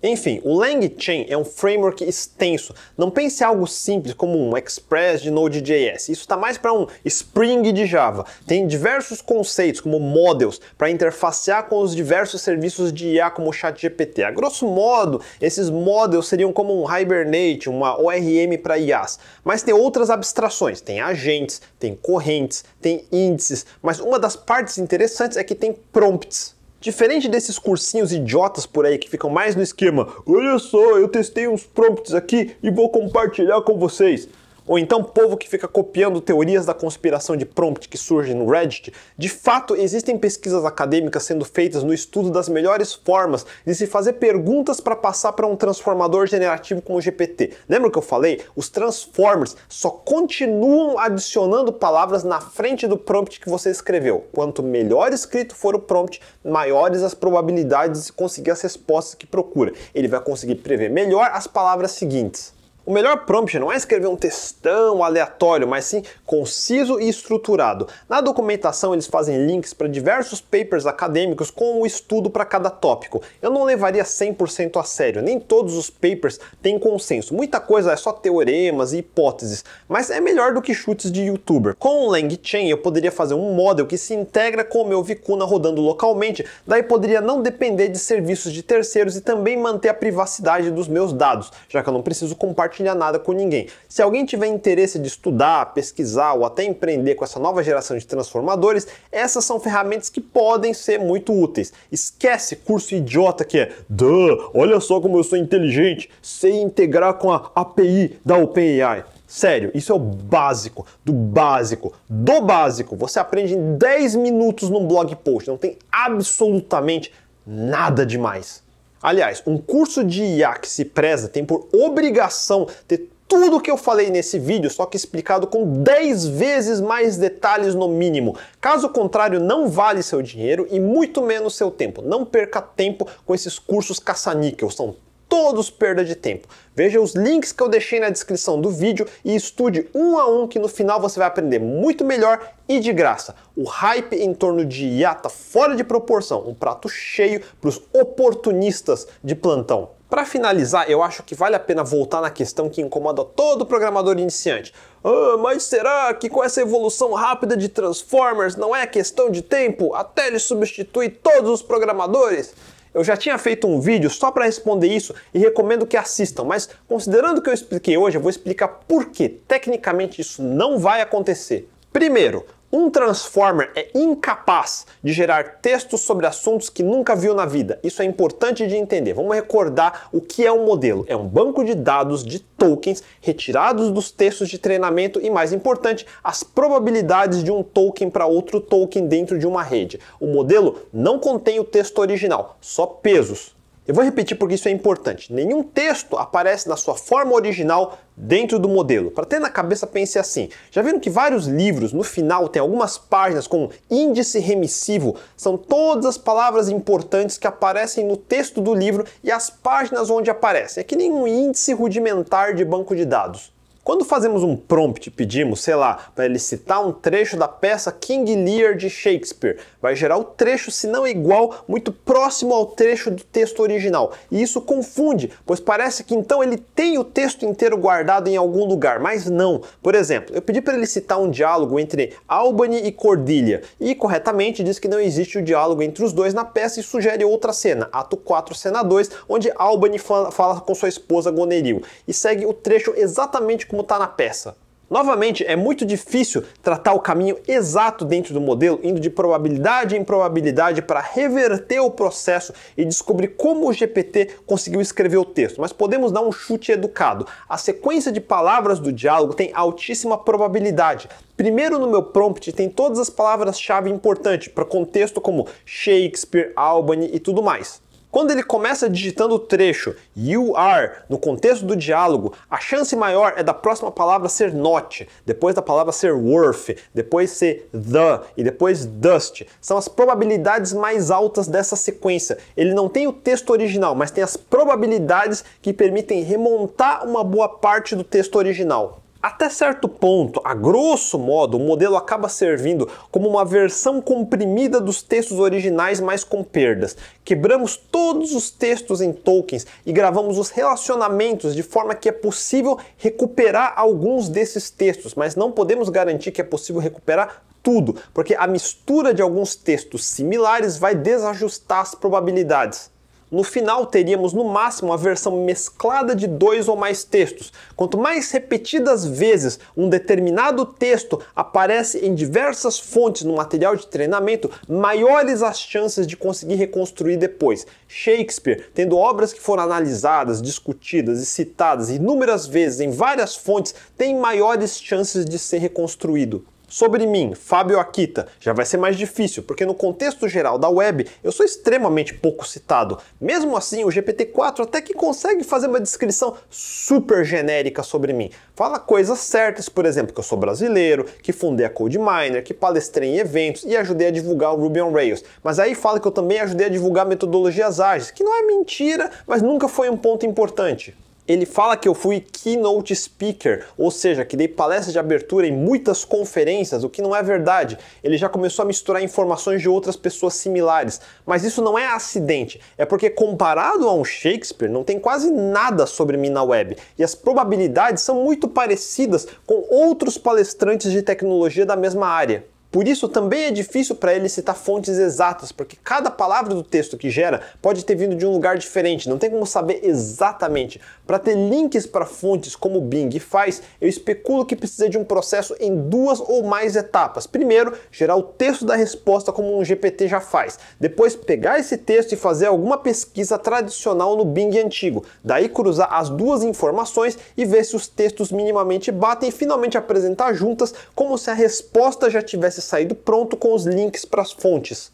Enfim, o LangChain é um framework extenso. Não pense algo simples como um Express de Node.js. Isso está mais para um Spring de Java. Tem diversos conceitos, como models, para interfacear com os diversos serviços de IA, como o ChatGPT. A grosso modo, esses models seriam como um Hibernate, uma ORM para IAs. Mas tem outras abstrações. Tem agentes, tem correntes, tem índices. Mas uma das partes interessantes é que tem prompts. Diferente desses cursinhos idiotas por aí que ficam mais no esquema, olha só, eu testei uns prompts aqui e vou compartilhar com vocês ou então povo que fica copiando teorias da conspiração de prompt que surgem no Reddit, de fato existem pesquisas acadêmicas sendo feitas no estudo das melhores formas de se fazer perguntas para passar para um transformador generativo como o GPT. Lembra que eu falei? Os transformers só continuam adicionando palavras na frente do prompt que você escreveu. Quanto melhor escrito for o prompt, maiores as probabilidades de conseguir as respostas que procura. Ele vai conseguir prever melhor as palavras seguintes. O melhor prompt não é escrever um textão aleatório, mas sim conciso e estruturado. Na documentação eles fazem links para diversos papers acadêmicos com um estudo para cada tópico. Eu não levaria 100% a sério, nem todos os papers têm consenso. Muita coisa é só teoremas e hipóteses, mas é melhor do que chutes de youtuber. Com o LangChain eu poderia fazer um model que se integra com o meu Vicuna rodando localmente, daí poderia não depender de serviços de terceiros e também manter a privacidade dos meus dados, já que eu não preciso compartilhar compartilha nada com ninguém. Se alguém tiver interesse de estudar, pesquisar ou até empreender com essa nova geração de transformadores, essas são ferramentas que podem ser muito úteis. Esquece curso idiota que é, duh, olha só como eu sou inteligente, sei integrar com a API da OpenAI. Sério, isso é o básico, do básico, do básico. Você aprende em 10 minutos num blog post, não tem absolutamente nada demais. Aliás, um curso de IA que se preza tem por obrigação ter tudo o que eu falei nesse vídeo, só que explicado com 10 vezes mais detalhes no mínimo. Caso contrário, não vale seu dinheiro e muito menos seu tempo. Não perca tempo com esses cursos caça-níquel, são todos perda de tempo. Veja os links que eu deixei na descrição do vídeo e estude um a um que no final você vai aprender muito melhor e de graça. O hype em torno de IA tá fora de proporção, um prato cheio para os oportunistas de plantão. Para finalizar, eu acho que vale a pena voltar na questão que incomoda todo programador iniciante. Ah, mas será que com essa evolução rápida de Transformers não é questão de tempo até ele substituir todos os programadores? Eu já tinha feito um vídeo só para responder isso e recomendo que assistam, mas considerando que eu expliquei hoje, eu vou explicar por que tecnicamente isso não vai acontecer. Primeiro, um transformer é incapaz de gerar textos sobre assuntos que nunca viu na vida. Isso é importante de entender. Vamos recordar o que é um modelo. É um banco de dados de tokens retirados dos textos de treinamento e, mais importante, as probabilidades de um token para outro token dentro de uma rede. O modelo não contém o texto original, só pesos. Eu vou repetir porque isso é importante. Nenhum texto aparece na sua forma original dentro do modelo. Para ter na cabeça, pense assim. Já viram que vários livros, no final, tem algumas páginas com índice remissivo? São todas as palavras importantes que aparecem no texto do livro e as páginas onde aparecem. É que nem um índice rudimentar de banco de dados. Quando fazemos um prompt, pedimos, sei lá, para ele citar um trecho da peça King Lear de Shakespeare, vai gerar o trecho, se não igual, muito próximo ao trecho do texto original. E isso confunde, pois parece que então ele tem o texto inteiro guardado em algum lugar, mas não. Por exemplo, eu pedi para ele citar um diálogo entre Albany e Cordilha, e corretamente diz que não existe o diálogo entre os dois na peça e sugere outra cena, ato 4, cena 2, onde Albany fala, fala com sua esposa Goneril, e segue o trecho exatamente como está na peça. Novamente, é muito difícil tratar o caminho exato dentro do modelo, indo de probabilidade em probabilidade para reverter o processo e descobrir como o GPT conseguiu escrever o texto, mas podemos dar um chute educado. A sequência de palavras do diálogo tem altíssima probabilidade. Primeiro no meu prompt tem todas as palavras-chave importantes para contexto como Shakespeare, Albany e tudo mais. Quando ele começa digitando o trecho you are no contexto do diálogo, a chance maior é da próxima palavra ser not, depois da palavra ser worth, depois ser the e depois dust. São as probabilidades mais altas dessa sequência. Ele não tem o texto original, mas tem as probabilidades que permitem remontar uma boa parte do texto original. Até certo ponto, a grosso modo, o modelo acaba servindo como uma versão comprimida dos textos originais, mas com perdas. Quebramos todos os textos em tokens e gravamos os relacionamentos de forma que é possível recuperar alguns desses textos, mas não podemos garantir que é possível recuperar tudo, porque a mistura de alguns textos similares vai desajustar as probabilidades. No final, teríamos no máximo a versão mesclada de dois ou mais textos. Quanto mais repetidas vezes um determinado texto aparece em diversas fontes no material de treinamento, maiores as chances de conseguir reconstruir depois. Shakespeare, tendo obras que foram analisadas, discutidas e citadas inúmeras vezes em várias fontes, tem maiores chances de ser reconstruído. Sobre mim, Fábio Akita, já vai ser mais difícil, porque no contexto geral da web eu sou extremamente pouco citado. Mesmo assim, o GPT-4 até que consegue fazer uma descrição super genérica sobre mim. Fala coisas certas, por exemplo, que eu sou brasileiro, que fundei a CodeMiner, que palestrei em eventos e ajudei a divulgar o Ruby on Rails. Mas aí fala que eu também ajudei a divulgar metodologias ágeis, que não é mentira, mas nunca foi um ponto importante. Ele fala que eu fui keynote speaker, ou seja, que dei palestras de abertura em muitas conferências, o que não é verdade. Ele já começou a misturar informações de outras pessoas similares. Mas isso não é acidente, é porque comparado a um Shakespeare, não tem quase nada sobre mim na web. E as probabilidades são muito parecidas com outros palestrantes de tecnologia da mesma área. Por isso também é difícil para ele citar fontes exatas, porque cada palavra do texto que gera pode ter vindo de um lugar diferente, não tem como saber exatamente. Para ter links para fontes como o Bing faz, eu especulo que precisa de um processo em duas ou mais etapas. Primeiro, gerar o texto da resposta como um GPT já faz. Depois, pegar esse texto e fazer alguma pesquisa tradicional no Bing antigo. Daí cruzar as duas informações e ver se os textos minimamente batem e finalmente apresentar juntas como se a resposta já tivesse tivesse saído pronto com os links para as fontes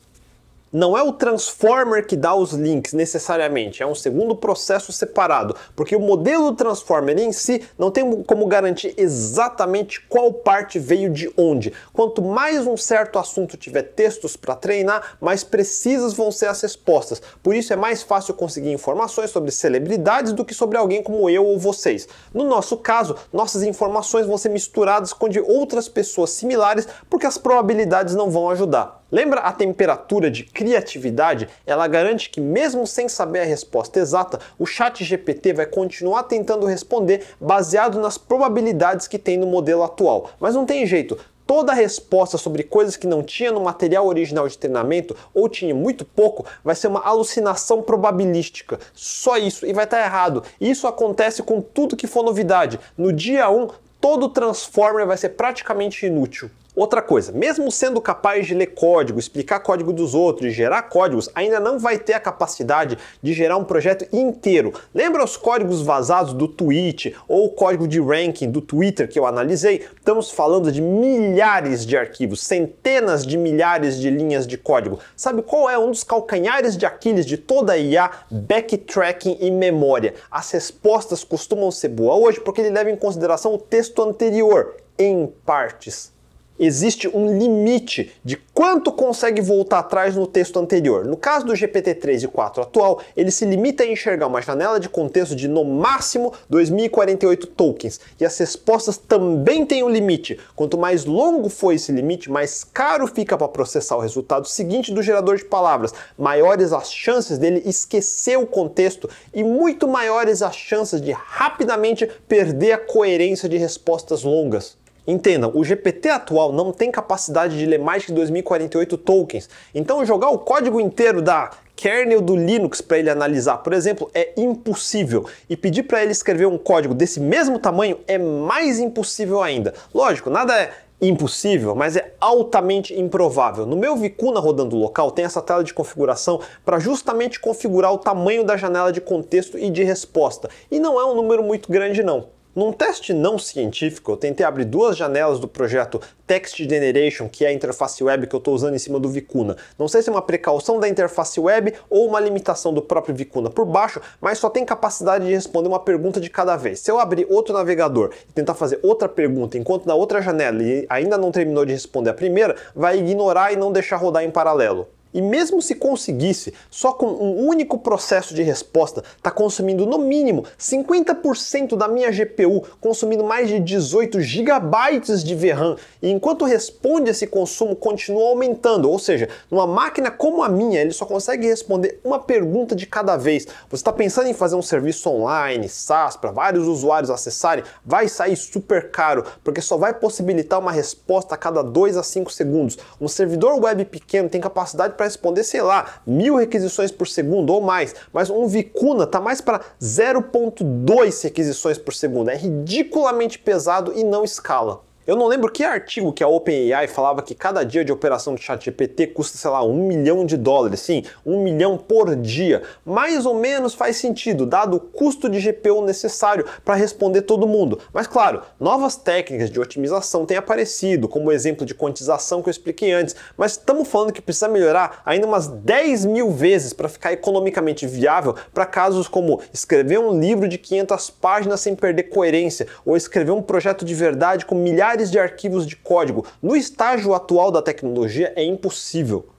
não é o transformer que dá os links necessariamente, é um segundo processo separado, porque o modelo do transformer em si não tem como garantir exatamente qual parte veio de onde. Quanto mais um certo assunto tiver textos para treinar, mais precisas vão ser as respostas. Por isso é mais fácil conseguir informações sobre celebridades do que sobre alguém como eu ou vocês. No nosso caso, nossas informações vão ser misturadas com de outras pessoas similares, porque as probabilidades não vão ajudar. Lembra a temperatura de criatividade? Ela garante que, mesmo sem saber a resposta exata, o chat GPT vai continuar tentando responder baseado nas probabilidades que tem no modelo atual. Mas não tem jeito, toda a resposta sobre coisas que não tinha no material original de treinamento ou tinha muito pouco vai ser uma alucinação probabilística. Só isso e vai estar tá errado. Isso acontece com tudo que for novidade. No dia 1, um, todo transformer vai ser praticamente inútil. Outra coisa, mesmo sendo capaz de ler código, explicar código dos outros, e gerar códigos, ainda não vai ter a capacidade de gerar um projeto inteiro. Lembra os códigos vazados do Twitch ou o código de ranking do Twitter que eu analisei? Estamos falando de milhares de arquivos, centenas de milhares de linhas de código. Sabe qual é um dos calcanhares de Aquiles de toda a IA? Backtracking e memória. As respostas costumam ser boas hoje porque ele leva em consideração o texto anterior em partes existe um limite de quanto consegue voltar atrás no texto anterior. No caso do GPT-3 e 4 atual, ele se limita a enxergar uma janela de contexto de no máximo 2048 tokens, e as respostas também têm um limite. Quanto mais longo for esse limite, mais caro fica para processar o resultado seguinte do gerador de palavras, maiores as chances dele esquecer o contexto e muito maiores as chances de rapidamente perder a coerência de respostas longas. Entendam, o GPT atual não tem capacidade de ler mais que 2048 tokens, então jogar o código inteiro da kernel do Linux para ele analisar, por exemplo, é impossível. E pedir para ele escrever um código desse mesmo tamanho é mais impossível ainda. Lógico, nada é impossível, mas é altamente improvável. No meu Vicuna rodando local tem essa tela de configuração para justamente configurar o tamanho da janela de contexto e de resposta. E não é um número muito grande não. Num teste não científico, eu tentei abrir duas janelas do projeto Text Generation, que é a interface web que eu estou usando em cima do Vicuna. Não sei se é uma precaução da interface web ou uma limitação do próprio Vicuna por baixo, mas só tem capacidade de responder uma pergunta de cada vez. Se eu abrir outro navegador e tentar fazer outra pergunta enquanto na outra janela ele ainda não terminou de responder a primeira, vai ignorar e não deixar rodar em paralelo. E mesmo se conseguisse, só com um único processo de resposta, está consumindo no mínimo 50% da minha GPU, consumindo mais de 18 gigabytes de VRAM. E enquanto responde esse consumo, continua aumentando. Ou seja, numa máquina como a minha, ele só consegue responder uma pergunta de cada vez. Você está pensando em fazer um serviço online, SaaS, para vários usuários acessarem? Vai sair super caro, porque só vai possibilitar uma resposta a cada 2 a 5 segundos. Um servidor web pequeno tem capacidade para para responder, sei lá, mil requisições por segundo ou mais, mas um Vicuna está mais para 0.2 requisições por segundo. É ridiculamente pesado e não escala. Eu não lembro que artigo que a OpenAI falava que cada dia de operação do ChatGPT custa, sei lá, um milhão de dólares. Sim, um milhão por dia. Mais ou menos faz sentido, dado o custo de GPU necessário para responder todo mundo. Mas claro, novas técnicas de otimização têm aparecido, como o exemplo de quantização que eu expliquei antes. Mas estamos falando que precisa melhorar ainda umas 10 mil vezes para ficar economicamente viável para casos como escrever um livro de 500 páginas sem perder coerência, ou escrever um projeto de verdade com milhares milhares de arquivos de código. No estágio atual da tecnologia é impossível.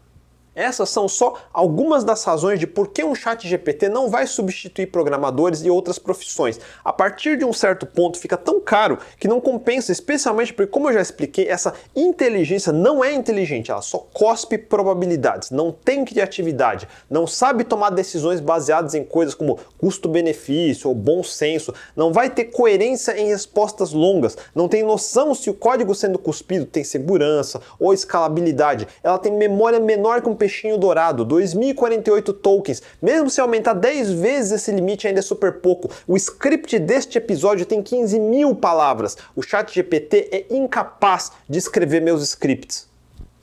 Essas são só algumas das razões de por que um chat GPT não vai substituir programadores e outras profissões. A partir de um certo ponto fica tão caro que não compensa, especialmente porque, como eu já expliquei, essa inteligência não é inteligente, ela só cospe probabilidades, não tem criatividade, não sabe tomar decisões baseadas em coisas como custo-benefício ou bom senso, não vai ter coerência em respostas longas, não tem noção se o código sendo cuspido tem segurança ou escalabilidade, ela tem memória menor que um peixinho dourado, 2048 tokens. Mesmo se aumentar 10 vezes esse limite ainda é super pouco. O script deste episódio tem 15 mil palavras. O chat GPT é incapaz de escrever meus scripts.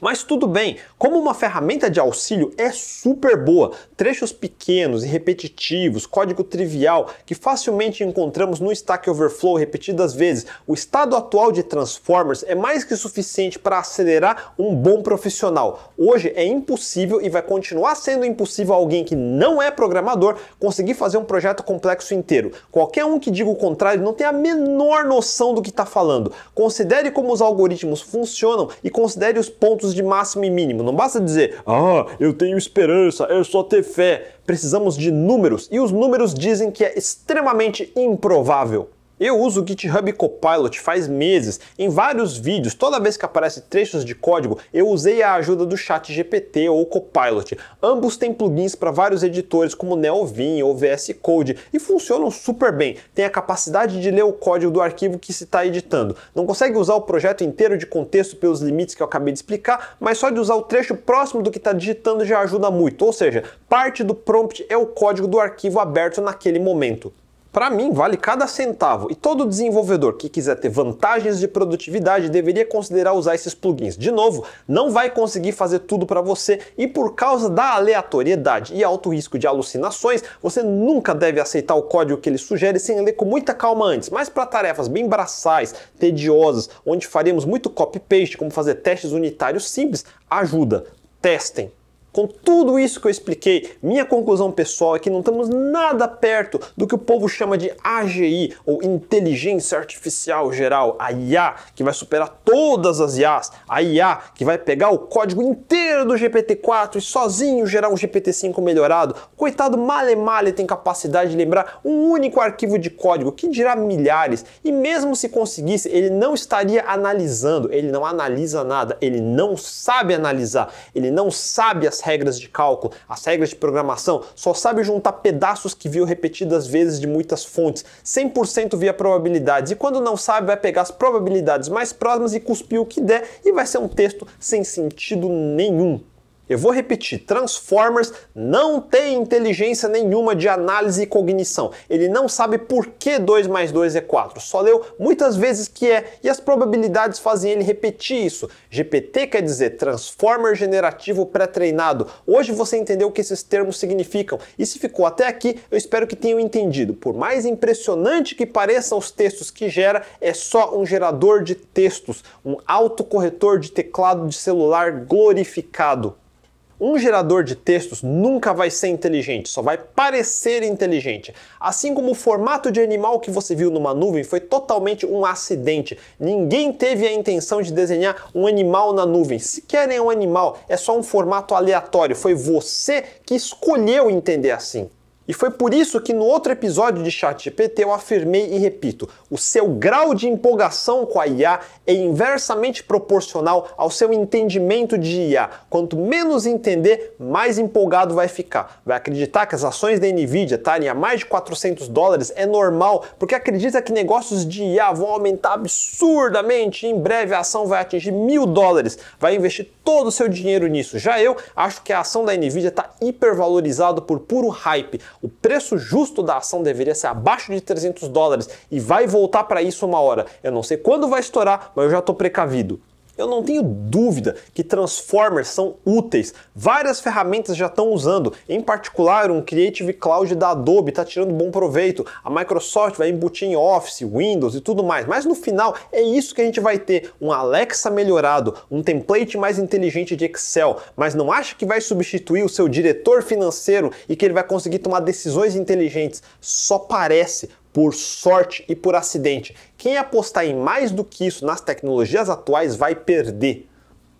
Mas tudo bem, como uma ferramenta de auxílio é super boa. Trechos pequenos e repetitivos, código trivial que facilmente encontramos no Stack Overflow repetidas vezes. O estado atual de Transformers é mais que suficiente para acelerar um bom profissional. Hoje é impossível e vai continuar sendo impossível alguém que não é programador conseguir fazer um projeto complexo inteiro. Qualquer um que diga o contrário não tem a menor noção do que está falando. Considere como os algoritmos funcionam e considere os pontos precisamos de máximo e mínimo. Não basta dizer, ah, eu tenho esperança, é só ter fé. Precisamos de números e os números dizem que é extremamente improvável eu uso o GitHub Copilot faz meses, em vários vídeos, toda vez que aparece trechos de código, eu usei a ajuda do chat GPT ou Copilot. Ambos têm plugins para vários editores como NeoVim ou VS Code e funcionam super bem. Tem a capacidade de ler o código do arquivo que se está editando. Não consegue usar o projeto inteiro de contexto pelos limites que eu acabei de explicar, mas só de usar o trecho próximo do que está digitando já ajuda muito. Ou seja, parte do prompt é o código do arquivo aberto naquele momento. Para mim, vale cada centavo e todo desenvolvedor que quiser ter vantagens de produtividade deveria considerar usar esses plugins. De novo, não vai conseguir fazer tudo para você e por causa da aleatoriedade e alto risco de alucinações, você nunca deve aceitar o código que ele sugere sem ler com muita calma antes. Mas para tarefas bem braçais, tediosas, onde faremos muito copy-paste, como fazer testes unitários simples, ajuda. Testem, com tudo isso que eu expliquei, minha conclusão pessoal é que não estamos nada perto do que o povo chama de AGI, ou Inteligência Artificial Geral, a IA, que vai superar todas as IAs, a IA que vai pegar o código inteiro do GPT-4 e sozinho gerar um GPT-5 melhorado. coitado male male tem capacidade de lembrar um único arquivo de código, que dirá milhares, e mesmo se conseguisse, ele não estaria analisando, ele não analisa nada, ele não sabe analisar, ele não sabe acessar as regras de cálculo, as regras de programação, só sabe juntar pedaços que viu repetidas vezes de muitas fontes, 100% via probabilidades, e quando não sabe, vai pegar as probabilidades mais próximas e cuspir o que der, e vai ser um texto sem sentido nenhum. Eu vou repetir, Transformers não tem inteligência nenhuma de análise e cognição. Ele não sabe por que 2 mais 2 é 4. Só leu muitas vezes que é, e as probabilidades fazem ele repetir isso. GPT quer dizer Transformer Generativo Pré-Treinado. Hoje você entendeu o que esses termos significam. E se ficou até aqui, eu espero que tenham entendido. Por mais impressionante que pareçam os textos que gera, é só um gerador de textos, um autocorretor de teclado de celular glorificado. Um gerador de textos nunca vai ser inteligente, só vai parecer inteligente. Assim como o formato de animal que você viu numa nuvem foi totalmente um acidente. Ninguém teve a intenção de desenhar um animal na nuvem. Sequer é um animal, é só um formato aleatório. Foi você que escolheu entender assim. E foi por isso que no outro episódio de ChatGPT eu afirmei e repito: o seu grau de empolgação com a IA é inversamente proporcional ao seu entendimento de IA. Quanto menos entender, mais empolgado vai ficar. Vai acreditar que as ações da Nvidia estarem a mais de 400 dólares é normal, porque acredita que negócios de IA vão aumentar absurdamente. em breve a ação vai atingir mil dólares. Vai investir todo o seu dinheiro nisso. Já eu acho que a ação da Nvidia está hipervalorizada por puro hype. O preço justo da ação deveria ser abaixo de 300 dólares e vai voltar para isso uma hora. Eu não sei quando vai estourar, mas eu já estou precavido. Eu não tenho dúvida que transformers são úteis. Várias ferramentas já estão usando, em particular um Creative Cloud da Adobe está tirando bom proveito. A Microsoft vai embutir em Office, Windows e tudo mais. Mas no final é isso que a gente vai ter, um Alexa melhorado, um template mais inteligente de Excel. Mas não acha que vai substituir o seu diretor financeiro e que ele vai conseguir tomar decisões inteligentes. Só parece, por sorte e por acidente. Quem apostar em mais do que isso nas tecnologias atuais vai perder.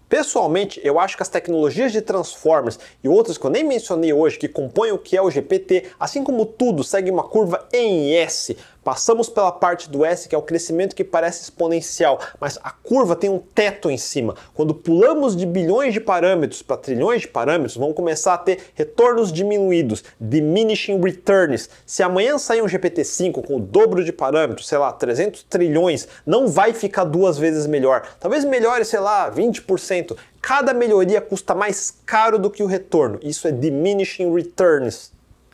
Pessoalmente, eu acho que as tecnologias de Transformers e outras que eu nem mencionei hoje, que compõem o que é o GPT, assim como tudo, segue uma curva em S. Passamos pela parte do S, que é o crescimento que parece exponencial, mas a curva tem um teto em cima. Quando pulamos de bilhões de parâmetros para trilhões de parâmetros, vamos começar a ter retornos diminuídos, diminishing returns. Se amanhã sair um GPT-5 com o dobro de parâmetros, sei lá, 300 trilhões, não vai ficar duas vezes melhor. Talvez melhore, sei lá, 20%. Cada melhoria custa mais caro do que o retorno. Isso é diminishing returns.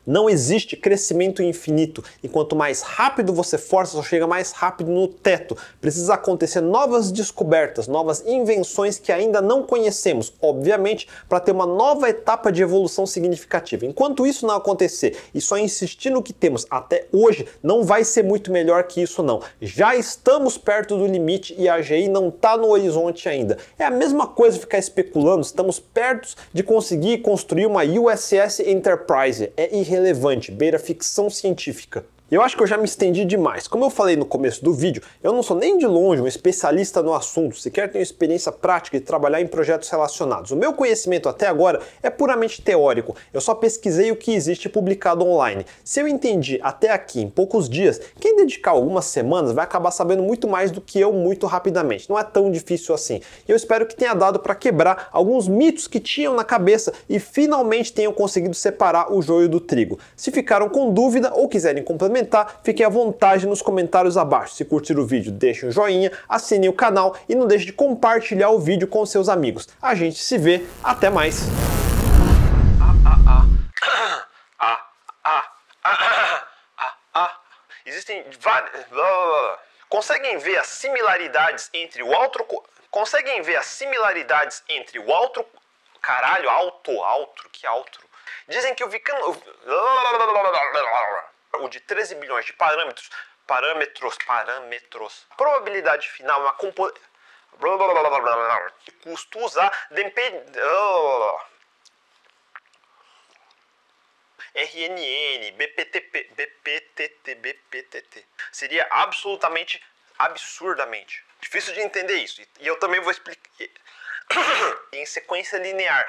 Não existe crescimento infinito. E quanto mais rápido você força, só chega mais rápido no teto. Precisa acontecer novas descobertas, novas invenções que ainda não conhecemos, obviamente, para ter uma nova etapa de evolução significativa. Enquanto isso não acontecer e só insistir no que temos até hoje, não vai ser muito melhor que isso não. Já estamos perto do limite e a GI não está no horizonte ainda. É a mesma coisa ficar especulando, estamos perto de conseguir construir uma USS Enterprise. É irrelevante, beira ficção científica. Eu acho que eu já me estendi demais. Como eu falei no começo do vídeo, eu não sou nem de longe um especialista no assunto, sequer tenho experiência prática de trabalhar em projetos relacionados. O meu conhecimento até agora é puramente teórico, eu só pesquisei o que existe publicado online. Se eu entendi até aqui em poucos dias, quem dedicar algumas semanas vai acabar sabendo muito mais do que eu muito rapidamente. Não é tão difícil assim. Eu espero que tenha dado para quebrar alguns mitos que tinham na cabeça e finalmente tenham conseguido separar o joio do trigo. Se ficaram com dúvida ou quiserem complementar, comentar, fiquem à vontade nos comentários abaixo. Se curtir o vídeo, deixe um joinha, assine o canal e não deixe de compartilhar o vídeo com seus amigos. A gente se vê, até mais! Existem várias. Conseguem ver as similaridades entre o outro. Conseguem ver as similaridades entre o outro. Caralho, alto, alto, que alto? Dizem que o Vicano o de 13 bilhões de parâmetros, parâmetros, parâmetros, probabilidade final, uma composição custo usar depende oh. RNN, BPTP, BPTT, BPTT. Seria absolutamente, absurdamente difícil de entender isso. E eu também vou explicar em sequência linear.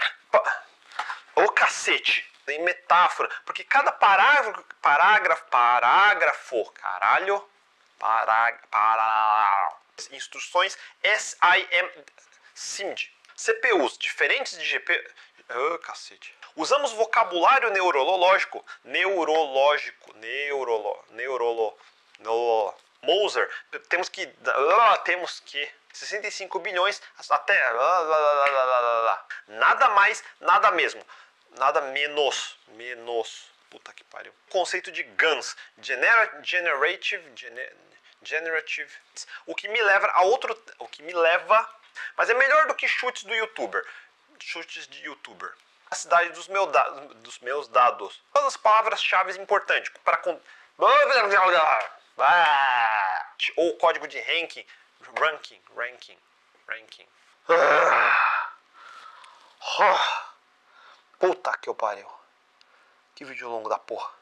O oh, cacete tem é metáfora, porque cada parágrafo, parágrafo, parágrafo, caralho, pará, pará, instruções SIM, SIMD, CPUs diferentes de GP, oh, cacete. Usamos vocabulário neurológico, neurológico, neurolo, neurolo, neurolo. Moser, temos que, temos que 65 bilhões até nada mais, nada mesmo nada menos, menos, puta que pariu. conceito de GANs, generative, gener, generative, o que me leva a outro, o que me leva, mas é melhor do que chutes do youtuber, chutes de youtuber. A cidade dos, meu da, dos meus dados. Todas as palavras-chave importantes para con... ou código de ranking, ranking, ranking, ranking. Ah. Ah. Puta que eu pariu. Que vídeo longo da porra.